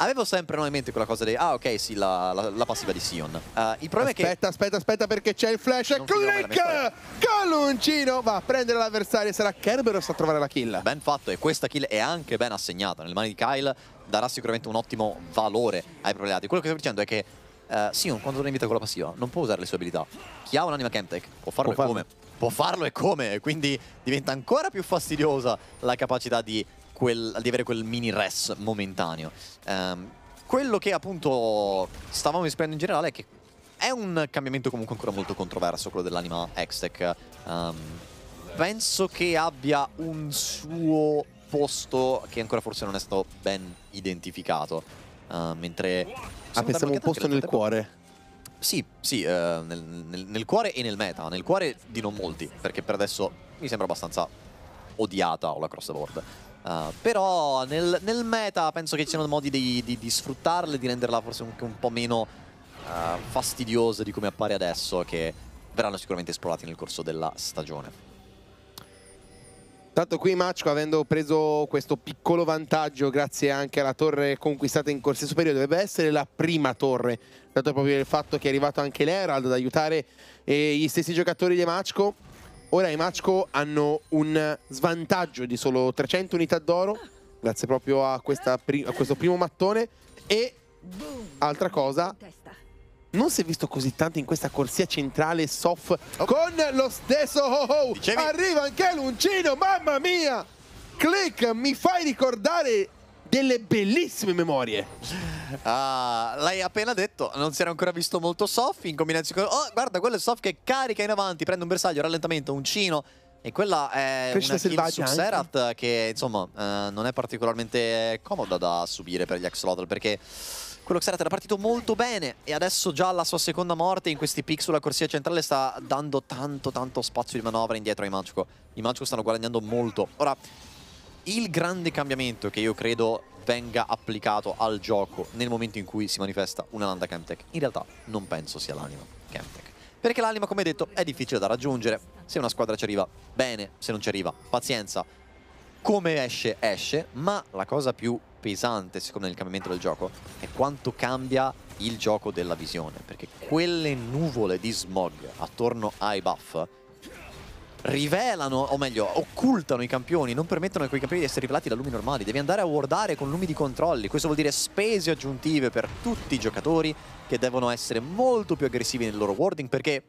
Avevo sempre no, in mente quella cosa dei... Ah, ok, sì, la, la, la passiva di Sion. Uh, il problema aspetta, è che... Aspetta, aspetta, aspetta, perché c'è il flash. Non Click! Coluncino va a prendere l'avversario. Sarà Kerberos a trovare la kill. Ben fatto, e questa kill è anche ben assegnata. Nelle mani di Kyle darà sicuramente un ottimo valore ai propri alleati. Quello che sto dicendo è che uh, Sion, quando torna in vita con la passiva, non può usare le sue abilità. Chi ha un'anima Chemtech può farlo può e farlo. come. Può farlo e come, quindi diventa ancora più fastidiosa la capacità di quel, di avere quel mini res momentaneo. Um, quello che appunto stavamo esprimendo in generale è che è un cambiamento comunque ancora molto controverso, quello dell'anima Hextech. Um, penso che abbia un suo posto che ancora forse non è stato ben identificato. Uh, mentre... Ah, pensavo un posto nel cuore. Sì, sì, uh, nel, nel, nel, cuore e nel meta. Nel cuore di non molti, perché per adesso mi sembra abbastanza odiata o la crossboard. Uh, però nel, nel, meta penso che ci siano modi di, di, di sfruttarle, di renderla forse anche un, un po' meno uh, fastidiosa di come appare adesso, che verranno sicuramente esplorati nel corso della stagione. Tanto qui Machko avendo preso questo piccolo vantaggio grazie anche alla torre conquistata in corsia superiore dovrebbe essere la prima torre dato proprio il fatto che è arrivato anche l'Herald ad aiutare eh, gli stessi giocatori di Machko Ora i Machko hanno un svantaggio di solo 300 unità d'oro, grazie proprio a, pri a questo primo mattone. E, altra cosa, non si è visto così tanto in questa corsia centrale soft con lo stesso ho ho. Arriva anche l'uncino, mamma mia! Click, mi fai ricordare delle bellissime memorie. Uh, l'hai appena detto, non si era ancora visto molto Soft in combinazione con... Oh, guarda, quello è Soft che carica in avanti, prende un bersaglio, rallentamento, uncino. E quella è Crescita una kill su Serat che, insomma, uh, non è particolarmente comoda da subire per gli Axolotl perché... Quello Xerath era partito molto bene e adesso già la sua seconda morte in questi pick sulla corsia centrale sta dando tanto tanto spazio di manovra indietro ai Magico. I Magico stanno guadagnando molto. Ora, il grande cambiamento che io credo venga applicato al gioco nel momento in cui si manifesta una landa Chemtech, in realtà non penso sia l'anima Chemtech. Perché l'anima, come detto, è difficile da raggiungere. Se una squadra ci arriva, bene. Se non ci arriva, pazienza. Come esce, esce. Ma la cosa più pesante, secondo me, nel cambiamento del gioco è quanto cambia il gioco della visione. Perché quelle nuvole di smog attorno ai buff rivelano, o meglio, occultano i campioni, non permettono a quei campioni di essere rivelati da lumi normali, devi andare a wardare con lumi di controlli, questo vuol dire spese aggiuntive per tutti i giocatori che devono essere molto più aggressivi nel loro warding perché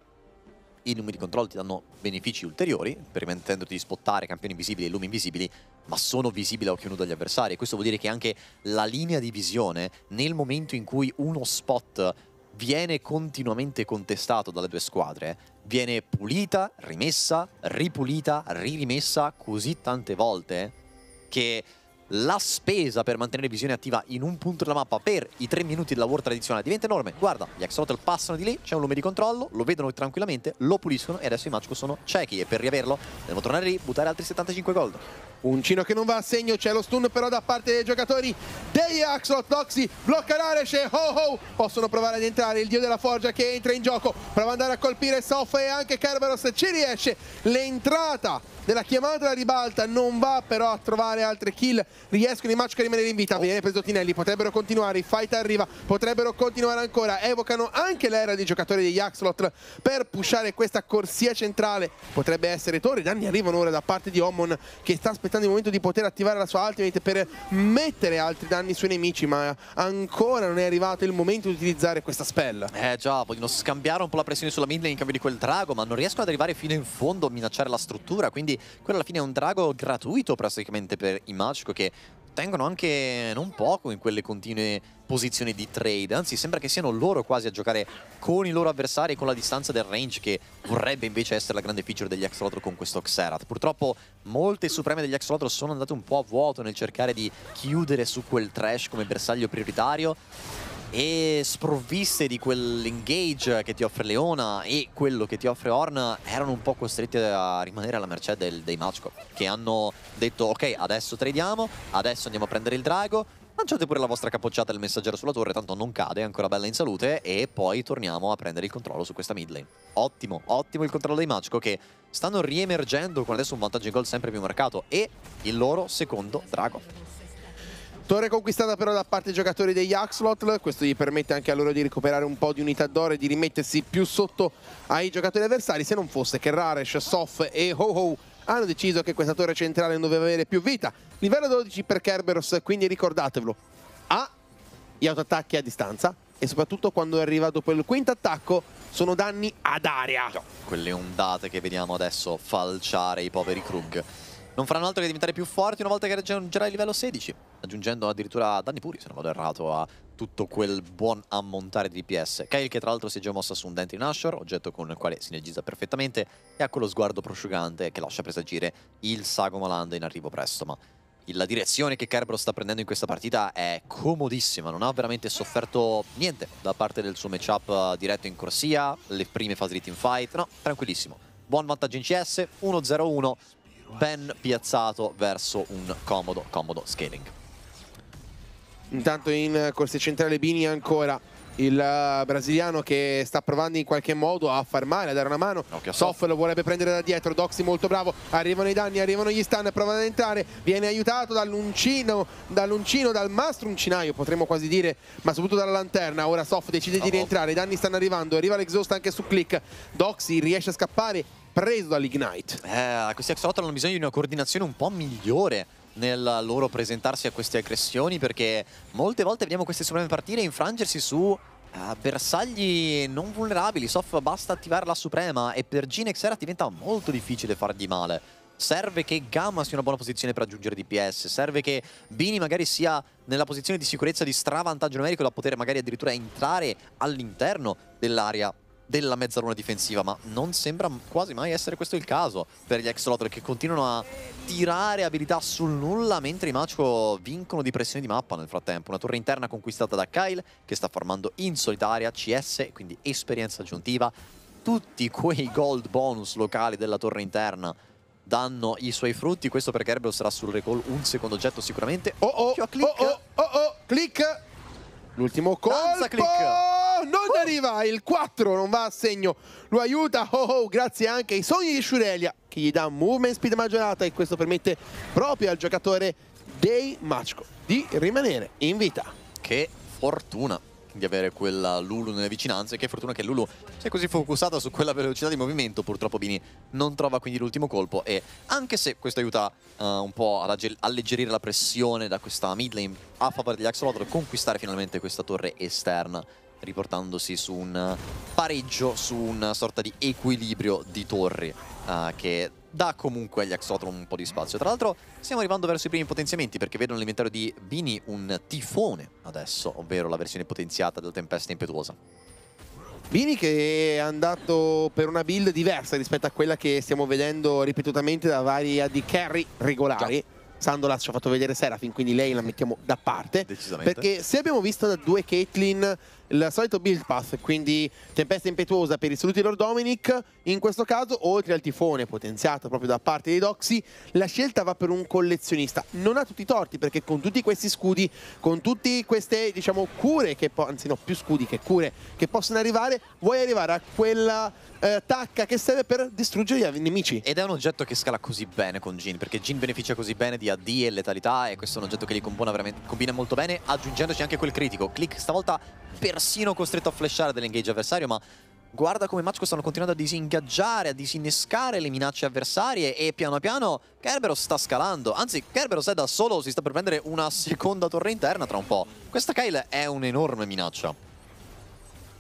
i lumi di controllo ti danno benefici ulteriori, permettendoti di spottare campioni visibili e lumi invisibili, ma sono visibili a occhio nudo agli avversari. Questo vuol dire che anche la linea di visione, nel momento in cui uno spot viene continuamente contestato dalle due squadre, viene pulita, rimessa, ripulita, ririmessa così tante volte che la spesa per mantenere visione attiva in un punto della mappa per i tre minuti di lavoro tradizionale diventa enorme. Guarda, gli Axolotl passano di lì, c'è un lume di controllo, lo vedono tranquillamente, lo puliscono e adesso i Machko sono ciechi e per riaverlo devono tornare lì, buttare altri 75 gold. Uncino che non va a segno, c'è lo stun però da parte dei giocatori degli Axolotl. Noxy blocca Naresh e ho ho, possono provare ad entrare il dio della forgia che entra in gioco, prova ad andare a colpire Sof e anche Kerberos ci riesce, l'entrata della chiamata alla ribalta non va però a trovare altre kill riescono i Maciuca a rimanere in vita, viene preso Tinelli, potrebbero continuare, i fight arriva, potrebbero continuare ancora, evocano anche l'era dei giocatori degli Axlot per pushare questa corsia centrale, potrebbe essere Torre, i danni arrivano ora da parte di Omon che sta aspettando il momento di poter attivare la sua ultimate per mettere altri danni sui nemici, ma ancora non è arrivato il momento di utilizzare questa spell. Eh già, vogliono scambiare un po' la pressione sulla mid lane in cambio di quel drago, ma non riescono ad arrivare fino in fondo a minacciare la struttura, quindi quello alla fine è un drago gratuito praticamente per i Magico che tengono anche non poco in quelle continue posizioni di trade, anzi sembra che siano loro quasi a giocare con i loro avversari e con la distanza del range che vorrebbe invece essere la grande feature degli Axolotl con questo Xerath. Purtroppo molte supreme degli Axolotl sono andate un po' a vuoto nel cercare di chiudere su quel trash come bersaglio prioritario, e sprovviste di quell'engage che ti offre Leona e quello che ti offre Horn erano un po' costrette a rimanere alla mercé del, dei Magico che hanno detto ok adesso tradiamo, adesso andiamo a prendere il drago lanciate pure la vostra capocciata del messaggero sulla torre tanto non cade, è ancora bella in salute e poi torniamo a prendere il controllo su questa mid lane ottimo, ottimo il controllo dei Magico che stanno riemergendo con adesso un vantaggio in gol sempre più marcato e il loro secondo drago Torre conquistata però da parte dei giocatori degli Axlot, questo gli permette anche a loro di recuperare un po' di unità d'oro e di rimettersi più sotto ai giocatori avversari, se non fosse che Raresh, Sof e Ho-Ho hanno deciso che questa torre centrale non doveva avere più vita. Livello 12 per Kerberos, quindi ricordatevelo, ha gli autoattacchi a distanza e soprattutto quando arriva dopo il quinto attacco sono danni ad area. Quelle ondate che vediamo adesso falciare i poveri Krug non faranno altro che diventare più forti una volta che raggiungerà il livello 16 aggiungendo addirittura danni puri, se non vado errato, a tutto quel buon ammontare di DPS. Kyle che tra l'altro si è già mossa su un in Nashor, oggetto con il quale sinergizza perfettamente, e ha quello sguardo prosciugante che lascia presagire il Sago Malanda in arrivo presto, ma la direzione che Kerberos sta prendendo in questa partita è comodissima, non ha veramente sofferto niente da parte del suo matchup diretto in corsia, le prime fasi di teamfight, no, tranquillissimo. Buon vantaggio in CS, 1-0-1, ben piazzato verso un comodo, comodo scaling. Intanto in eh, corsia centrale Bini ancora il eh, brasiliano che sta provando in qualche modo a far male, a dare una mano. Occhio, Soff lo vorrebbe prendere da dietro, Doxy molto bravo, arrivano i danni, arrivano gli stun, prova ad entrare, viene aiutato dall'uncino, dall'uncino, dal mastro uncinaio potremmo quasi dire, ma soprattutto dalla lanterna. Ora Soff decide di rientrare, i danni stanno arrivando, arriva l'exhaust anche su click, Doxy riesce a scappare, preso dall'Ignite. Eh, questi X8 hanno bisogno di una coordinazione un po' migliore nel loro presentarsi a queste aggressioni perché molte volte vediamo queste supreme partire infrangersi su eh, bersagli non vulnerabili, Soft basta attivare la Suprema e per Ginexera diventa molto difficile fargli male. Serve che Gamma sia in una buona posizione per raggiungere DPS, serve che Bini magari sia nella posizione di sicurezza di stravantaggio numerico da poter magari addirittura entrare all'interno dell'area della mezzaluna difensiva, ma non sembra quasi mai essere questo il caso per gli Exlotl che continuano a tirare abilità sul nulla mentre i Macho vincono di pressione di mappa nel frattempo. Una torre interna conquistata da Kyle che sta farmando in solitaria CS, quindi esperienza aggiuntiva. Tutti quei gold bonus locali della torre interna danno i suoi frutti, questo perché Erbio sarà sul recall un secondo oggetto sicuramente. Oh oh, oh oh, oh oh, click! L'ultimo colpo! Danza click! non oh. arriva il 4, non va a segno, lo aiuta, oh, oh grazie anche ai sogni di Shurelia che gli dà movement speed maggiorata e questo permette proprio al giocatore dei Machko di rimanere in vita. Che fortuna di avere quella Lulu nelle vicinanze. Che fortuna che Lulu si è così focussata su quella velocità di movimento. Purtroppo Bini non trova quindi l'ultimo colpo. E anche se questo aiuta uh, un po' ad alleggerire la pressione da questa mid lane a favore degli Axolotl, conquistare finalmente questa torre esterna riportandosi su un pareggio, su una sorta di equilibrio di torri uh, che dà comunque agli Axotron un po' di spazio. Tra l'altro stiamo arrivando verso i primi potenziamenti perché vedo nell'inventario di Bini un tifone adesso, ovvero la versione potenziata della tempesta impetuosa. Bini che è andato per una build diversa rispetto a quella che stiamo vedendo ripetutamente da vari AD carry regolari. Già. Sandolas ci ha fatto vedere Serafin, quindi lei la mettiamo da parte. Decisamente. Perché se abbiamo visto da due Caitlyn il solito build path, quindi tempesta impetuosa per i saluti di Lord Dominic, in questo caso oltre al tifone potenziato proprio da parte dei Doxy, la scelta va per un collezionista. Non ha tutti i torti perché con tutti questi scudi, con tutte queste diciamo cure, che anzi no più scudi che cure, che possono arrivare, vuoi arrivare a quella eh, tacca che serve per distruggere gli nemici. Ed è un oggetto che scala così bene con Jin, perché Jin beneficia così bene di AD e letalità e questo è un oggetto che li combina, combina molto bene, aggiungendoci anche quel critico. Click stavolta persino costretto a flashare dell'engage avversario, ma guarda come Matsuko stanno continuando a disingaggiare, a disinnescare le minacce avversarie e piano piano Kerberos sta scalando. Anzi, Kerberos è da solo, si sta per prendere una seconda torre interna tra un po'. Questa Kyle è un'enorme minaccia.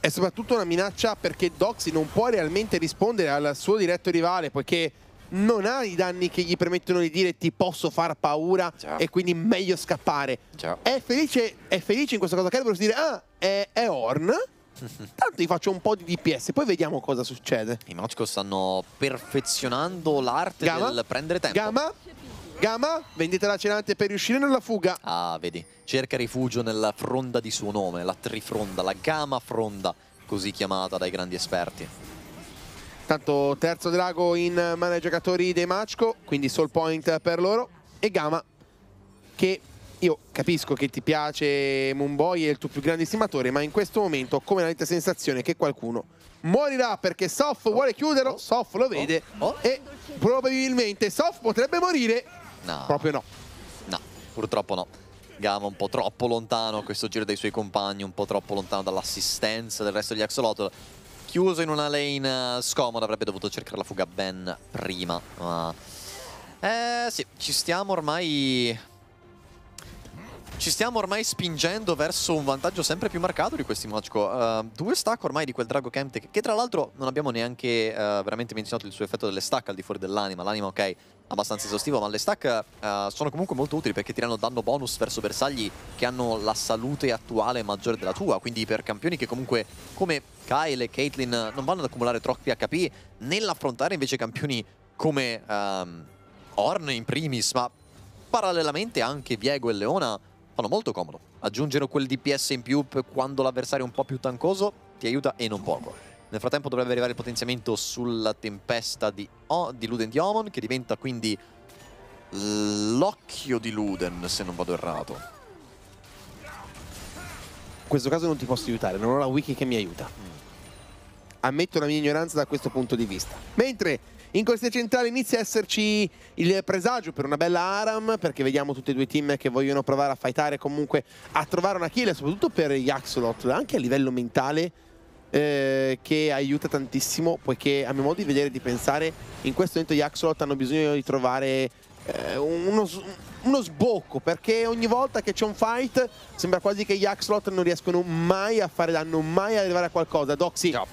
È soprattutto una minaccia perché Doxy non può realmente rispondere al suo diretto rivale, poiché non ha i danni che gli permettono di dire ti posso far paura Ciao. e quindi meglio scappare. È felice, è felice, in questo caso Kerberos dire ah è, è Horn Tanto gli faccio un po' di DPS, poi vediamo cosa succede. I Magico stanno perfezionando l'arte del prendere tempo. Gamma, Gamma, la cenante per riuscire nella fuga. Ah, vedi, cerca rifugio nella fronda di suo nome, la trifronda, la Gamma Fronda, così chiamata dai grandi esperti intanto terzo Drago in mano ai giocatori dei Machko, quindi soul point per loro. E Gama, che io capisco che ti piace Moonboy è il tuo più grande stimatore, ma in questo momento ho come la netta sensazione che qualcuno morirà perché Soft oh. vuole chiuderlo, Soft lo vede oh. Oh. e probabilmente Soft potrebbe morire. No. Proprio no. No, purtroppo no. Gama un po' troppo lontano a questo giro dei suoi compagni, un po' troppo lontano dall'assistenza del resto degli Axolotl chiuso in una lane eh, scomoda, avrebbe dovuto cercare la fuga ben prima, ma... Eh sì, ci stiamo ormai ci stiamo ormai spingendo verso un vantaggio sempre più marcato di questi Mochko. Uh, eh, due stack ormai di quel Drago Chemtech, che tra l'altro non abbiamo neanche uh, veramente menzionato il suo effetto delle stack al di fuori dell'anima. L'anima, ok, abbastanza esaustivo, ma le stack uh, sono comunque molto utili perché tirano danno bonus verso bersagli che hanno la salute attuale maggiore della tua, quindi per campioni che comunque come Kyle e Caitlyn non vanno ad accumulare troppi HP nell'affrontare invece campioni come um, Orn in primis, ma parallelamente anche Viego e Leona fanno molto comodo. Aggiungere quel DPS in più quando l'avversario è un po' più tancoso ti aiuta e non poco. Nel frattempo dovrebbe arrivare il potenziamento sulla tempesta di, o di Luden di Omon, che diventa quindi l'occhio di Luden, se non vado errato. In questo caso non ti posso aiutare, non ho la wiki che mi aiuta. Mm. Ammetto la mia ignoranza da questo punto di vista. Mentre in corsia centrali inizia a esserci il presagio per una bella Aram, perché vediamo tutti e due i team che vogliono provare a fightare comunque a trovare una kill, soprattutto per gli Axolot, anche a livello mentale. Eh, che aiuta tantissimo poiché a mio modo di vedere e di pensare in questo momento gli Axolot hanno bisogno di trovare eh, uno, uno sbocco perché ogni volta che c'è un fight sembra quasi che gli Axolot non riescono mai a fare danno mai ad arrivare a qualcosa Doxy no.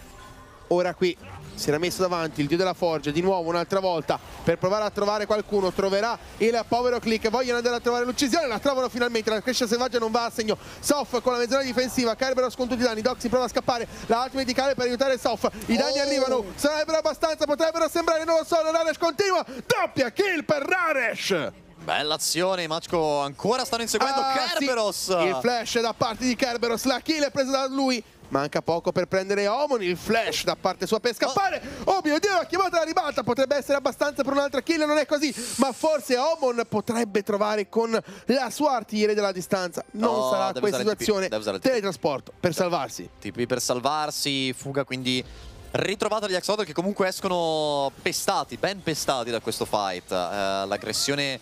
ora qui si era messo davanti il dio della forgia di nuovo un'altra volta per provare a trovare qualcuno troverà il povero click vogliono andare a trovare l'uccisione la trovano finalmente la crescita selvaggia non va a segno Soff con la mezz'ora difensiva Kerberos con tutti i danni Doxy prova a scappare la ultima di Kale per aiutare Soff i danni oh. arrivano sarebbero abbastanza potrebbero sembrare non lo so Raresh continua doppia kill per Raresh Bella azione, Machko ancora stanno inseguendo ah, Kerberos. Sì. Il flash da parte di Kerberos, la kill è presa da lui, Manca poco per prendere Omoni, il flash da parte sua per scappare. Oh. oh, mio Dio, ha chiamato la ribalta potrebbe essere abbastanza per un'altra kill, non è così. Ma forse Omon potrebbe trovare con la sua artiglieria della distanza. Non no, sarà questa situazione. Teletrasporto per salvarsi. TP per salvarsi, fuga quindi ritrovata gli Axodor che comunque escono pestati, ben pestati da questo fight. Uh, L'aggressione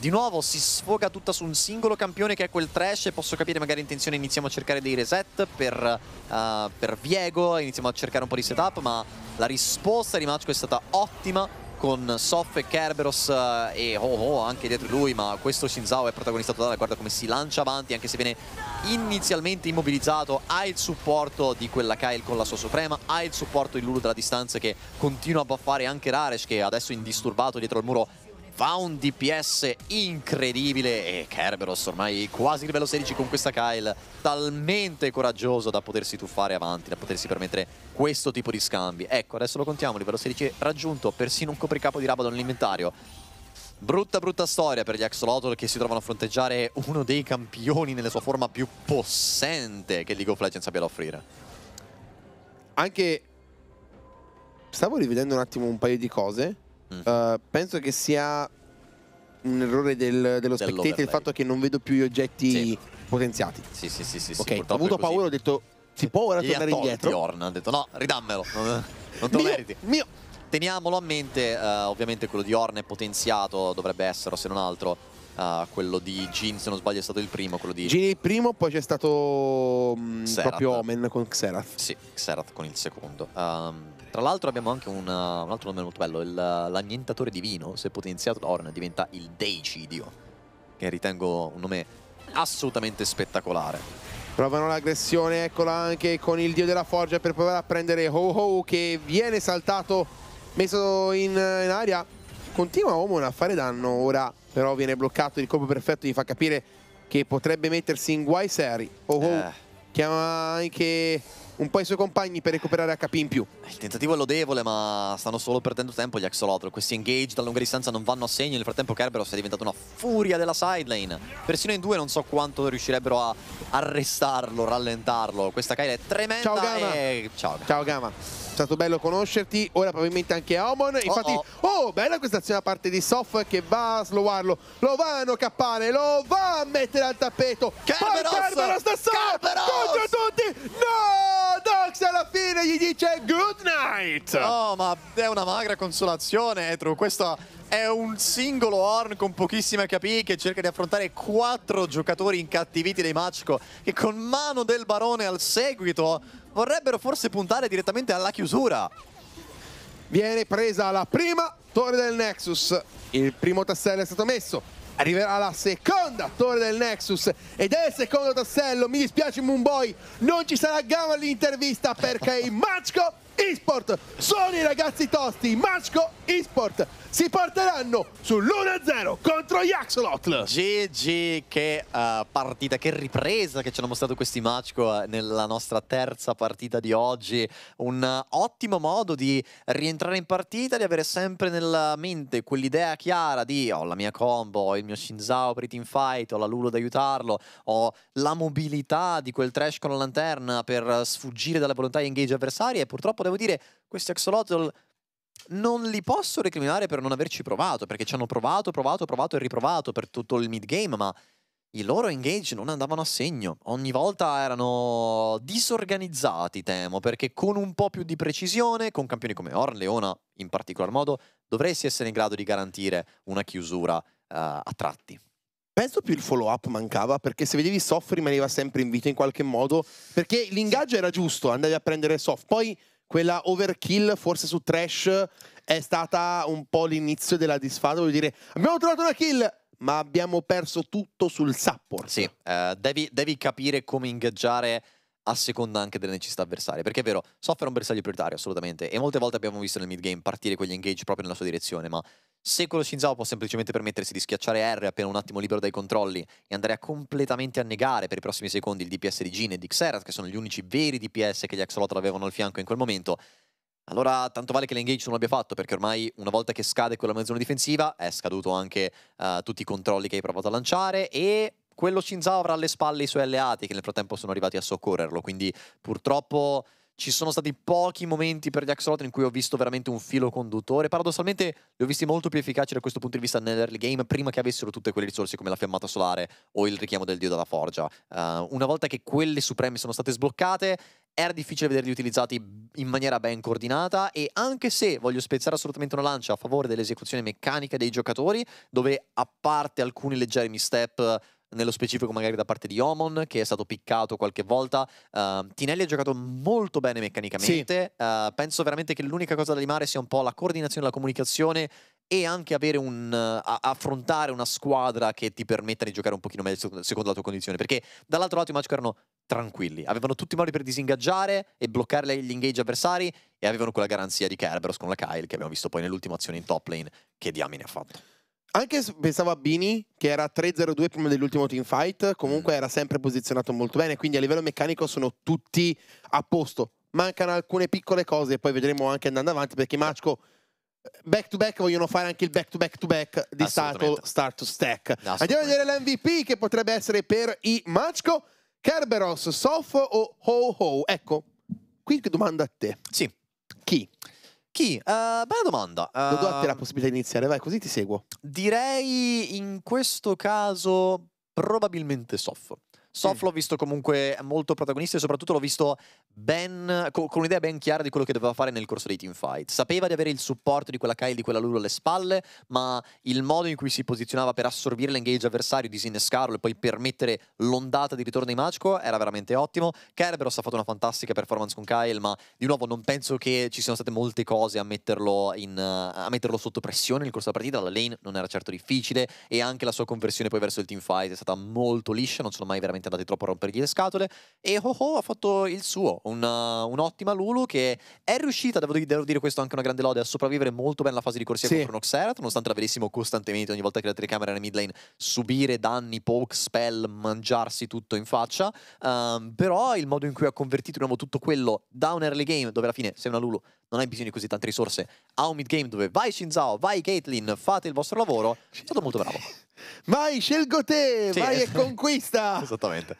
di nuovo si sfoga tutta su un singolo campione che è quel trash e posso capire magari intenzione iniziamo a cercare dei reset per, uh, per Viego, iniziamo a cercare un po' di setup ma la risposta di Machko è stata ottima con Soff e Kerberos uh, e oh oh anche dietro lui ma questo Shinzao è protagonizzato totale, guarda come si lancia avanti anche se viene inizialmente immobilizzato, ha il supporto di quella Kyle con la sua Suprema, ha il supporto di Lulu dalla distanza che continua a buffare anche Raresh che adesso indisturbato dietro al muro fa un DPS incredibile e Kerberos ormai quasi livello 16 con questa Kyle, talmente coraggioso da potersi tuffare avanti, da potersi permettere questo tipo di scambi. Ecco, adesso lo contiamo, livello 16 raggiunto, persino un copricapo di Rabadon nell'inventario. Brutta brutta storia per gli Axolotl che si trovano a fronteggiare uno dei campioni nella sua forma più possente che League of Legends abbia da offrire. Anche... Stavo rivedendo un attimo un paio di cose Mm. Eh, penso che sia un errore del, dello spectator il fatto che non vedo più gli oggetti sì. potenziati. Sì, sì, sì, sì. Ok, sì, ho avuto paura, ho detto si può ora Gli tornare indietro. Bjorn ha detto no, ridammelo. non te lo meriti. Mio. Teniamolo a mente, uh, ovviamente quello di Orn è potenziato, dovrebbe essere se non altro uh, quello di Jin, se non sbaglio è stato il primo, quello di... Jin è il primo, poi c'è stato mh, mm, proprio Omen con Xerath. Sì, Xerath con il secondo. Um, tra l'altro abbiamo anche un, uh, un altro nome molto bello, uh, l'annientatore divino, se potenziato da Orn diventa il Deicidio, che ritengo un nome assolutamente spettacolare. Provano l'aggressione, eccola anche con il dio della forgia per provare a prendere Ho-Ho che viene saltato, messo in, uh, in aria. Continua Omon a fare danno, ora però viene bloccato, il colpo perfetto gli fa capire che potrebbe mettersi in guai seri. Ho-Ho eh. chiama anche un po' i suoi compagni per recuperare HP in più. Il tentativo è lodevole, ma stanno solo perdendo tempo gli Axolotl. Questi engage da lunga distanza non vanno a segno. Nel frattempo Kerberos è diventato una furia della sideline. Persino in due non so quanto riuscirebbero a arrestarlo, rallentarlo. Questa Kyla è tremenda. Ciao Gama. E... Ciao, Gama. Ciao Gama. È stato bello conoscerti. Ora probabilmente anche Omon. Oh, Infatti, oh, oh. oh bella questa azione da parte di Soft che va a slowarlo. Lo va a nocappare, lo va a mettere al tappeto. Kerberos! Poi Kerberos da solo! Contro tutti! No! Martina gli dice good night. No, ma è una magra consolazione, Etru. Questo è un singolo Horn con pochissime HP che cerca di affrontare quattro giocatori incattiviti dei Machko che con mano del barone al seguito vorrebbero forse puntare direttamente alla chiusura. Viene presa la prima torre del Nexus. Il primo tassello è stato messo arriverà la seconda torre del Nexus ed è il secondo tassello, mi dispiace Moonboy, non ci sarà Gama all'intervista perché il Matchco Esport. Sono i ragazzi tosti, Masco Esport. Si porteranno sull'1-0 contro gli Axolotl. GG, che uh, partita, che ripresa che ci hanno mostrato questi Masco eh, nella nostra terza partita di oggi. Un uh, ottimo modo di rientrare in partita, di avere sempre nella mente quell'idea chiara di ho oh, la mia combo, ho il mio Shinzao per i team fight, ho la Lulu da aiutarlo, ho la mobilità di quel trash con la lanterna per sfuggire dalla volontà di engage avversari e purtroppo devo dire, questi Axolotl non li posso recriminare per non averci provato, perché ci hanno provato, provato, provato e riprovato per tutto il mid-game, ma i loro engage non andavano a segno. Ogni volta erano disorganizzati, temo, perché con un po' più di precisione, con campioni come Orn, Leona in particolar modo, dovresti essere in grado di garantire una chiusura uh, a tratti. Penso più il follow up mancava perché se vedevi soft rimaneva sempre in vita in qualche modo perché l'ingaggio era giusto, andavi a prendere soft, poi quella overkill forse su Trash è stata un po' l'inizio della disfatta, voglio dire abbiamo trovato una kill! Ma abbiamo perso tutto sul support. Sì, eh, devi, devi capire come ingaggiare a seconda anche delle necessità avversarie. Perché è vero, Soft è un bersaglio prioritario, assolutamente, e molte volte abbiamo visto nel mid game partire quegli engage proprio nella sua direzione, ma se quello Shinzao può semplicemente permettersi di schiacciare R appena un attimo libero dai controlli e andare a completamente annegare per i prossimi secondi il DPS di Gin e di Xerath, che sono gli unici veri DPS che gli Axolotl avevano al fianco in quel momento, allora tanto vale che l'engage non l'abbia fatto, perché ormai una volta che scade quella mezz'ora difensiva è scaduto anche uh, tutti i controlli che hai provato a lanciare e quello Shinzao avrà alle spalle i suoi alleati che nel frattempo sono arrivati a soccorrerlo, quindi purtroppo ci sono stati pochi momenti per gli Axolotl in cui ho visto veramente un filo conduttore. Paradossalmente li ho visti molto più efficaci da questo punto di vista nell'early game, prima che avessero tutte quelle risorse come la fiammata solare o il richiamo del dio dalla forgia. Uh, una volta che quelle supreme sono state sbloccate, era difficile vederli utilizzati in maniera ben coordinata e anche se voglio spezzare assolutamente una lancia a favore dell'esecuzione meccanica dei giocatori, dove a parte alcuni leggeri misstep nello specifico magari da parte di Omon, che è stato piccato qualche volta. Uh, Tinelli ha giocato molto bene meccanicamente. Sì. Uh, penso veramente che l'unica cosa da limare sia un po' la coordinazione, la comunicazione e anche avere un uh, affrontare una squadra che ti permetta di giocare un pochino meglio secondo la tua condizione perché dall'altro lato i Magic erano tranquilli avevano tutti i modi per disingaggiare e bloccare gli engage avversari e avevano quella garanzia di Kerberos con la Kyle che abbiamo visto poi nell'ultima azione in top lane che diamine ha fatto anche pensavo a Bini, che era 3-0-2 prima dell'ultimo team fight, comunque mm. era sempre posizionato molto bene, quindi a livello meccanico sono tutti a posto. Mancano alcune piccole cose e poi vedremo anche andando avanti perché Machko back to back vogliono fare anche il back to back to back di stato start to stack. Andiamo a vedere l'MVP che potrebbe essere per i Machko, Kerberos, Sof o Ho Ho. Ecco, qui domanda a te. Sì. Chi? Uh, bella domanda. Uh, Do a te la ehm, possibilità di iniziare, vai, così ti seguo. Direi in questo caso probabilmente Soff. Soft mm. l'ho visto comunque molto protagonista e soprattutto l'ho visto ben, co con un'idea ben chiara di quello che doveva fare nel corso dei teamfight. Sapeva di avere il supporto di quella Kyle, di quella Lulu alle spalle, ma il modo in cui si posizionava per assorbire l'engage avversario, disinnescarlo e poi permettere l'ondata di ritorno di Magico era veramente ottimo. Kerberos ha fatto una fantastica performance con Kyle, ma di nuovo non penso che ci siano state molte cose a metterlo, in, uh, a metterlo sotto pressione nel corso della partita. La lane non era certo difficile e anche la sua conversione poi verso il teamfight è stata molto liscia, non sono mai veramente siete andati troppo a rompergli le scatole e Ho Ho ha fatto il suo, uh, un'ottima Lulu che è riuscita, devo, devo, dire questo anche una grande lode, a sopravvivere molto bene alla fase di corsia sì. contro Noxerat, nonostante la vedessimo costantemente ogni volta che la telecamera era in mid lane subire danni, poke, spell, mangiarsi tutto in faccia, um, però il modo in cui ha convertito di nuovo tutto quello da un early game, dove alla fine sei una Lulu non hai bisogno di così tante risorse, A un mid game dove vai Shinzao, vai Caitlyn, fate il vostro lavoro, è stato molto bravo. Vai, scelgo te, sì. vai e conquista! Esattamente.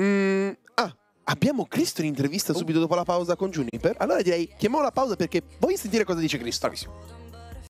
Mm, ah, abbiamo Cristo in intervista oh. subito dopo la pausa con Juniper, allora direi chiamiamo la pausa perché vuoi sentire cosa dice Cristo. Bravissimo.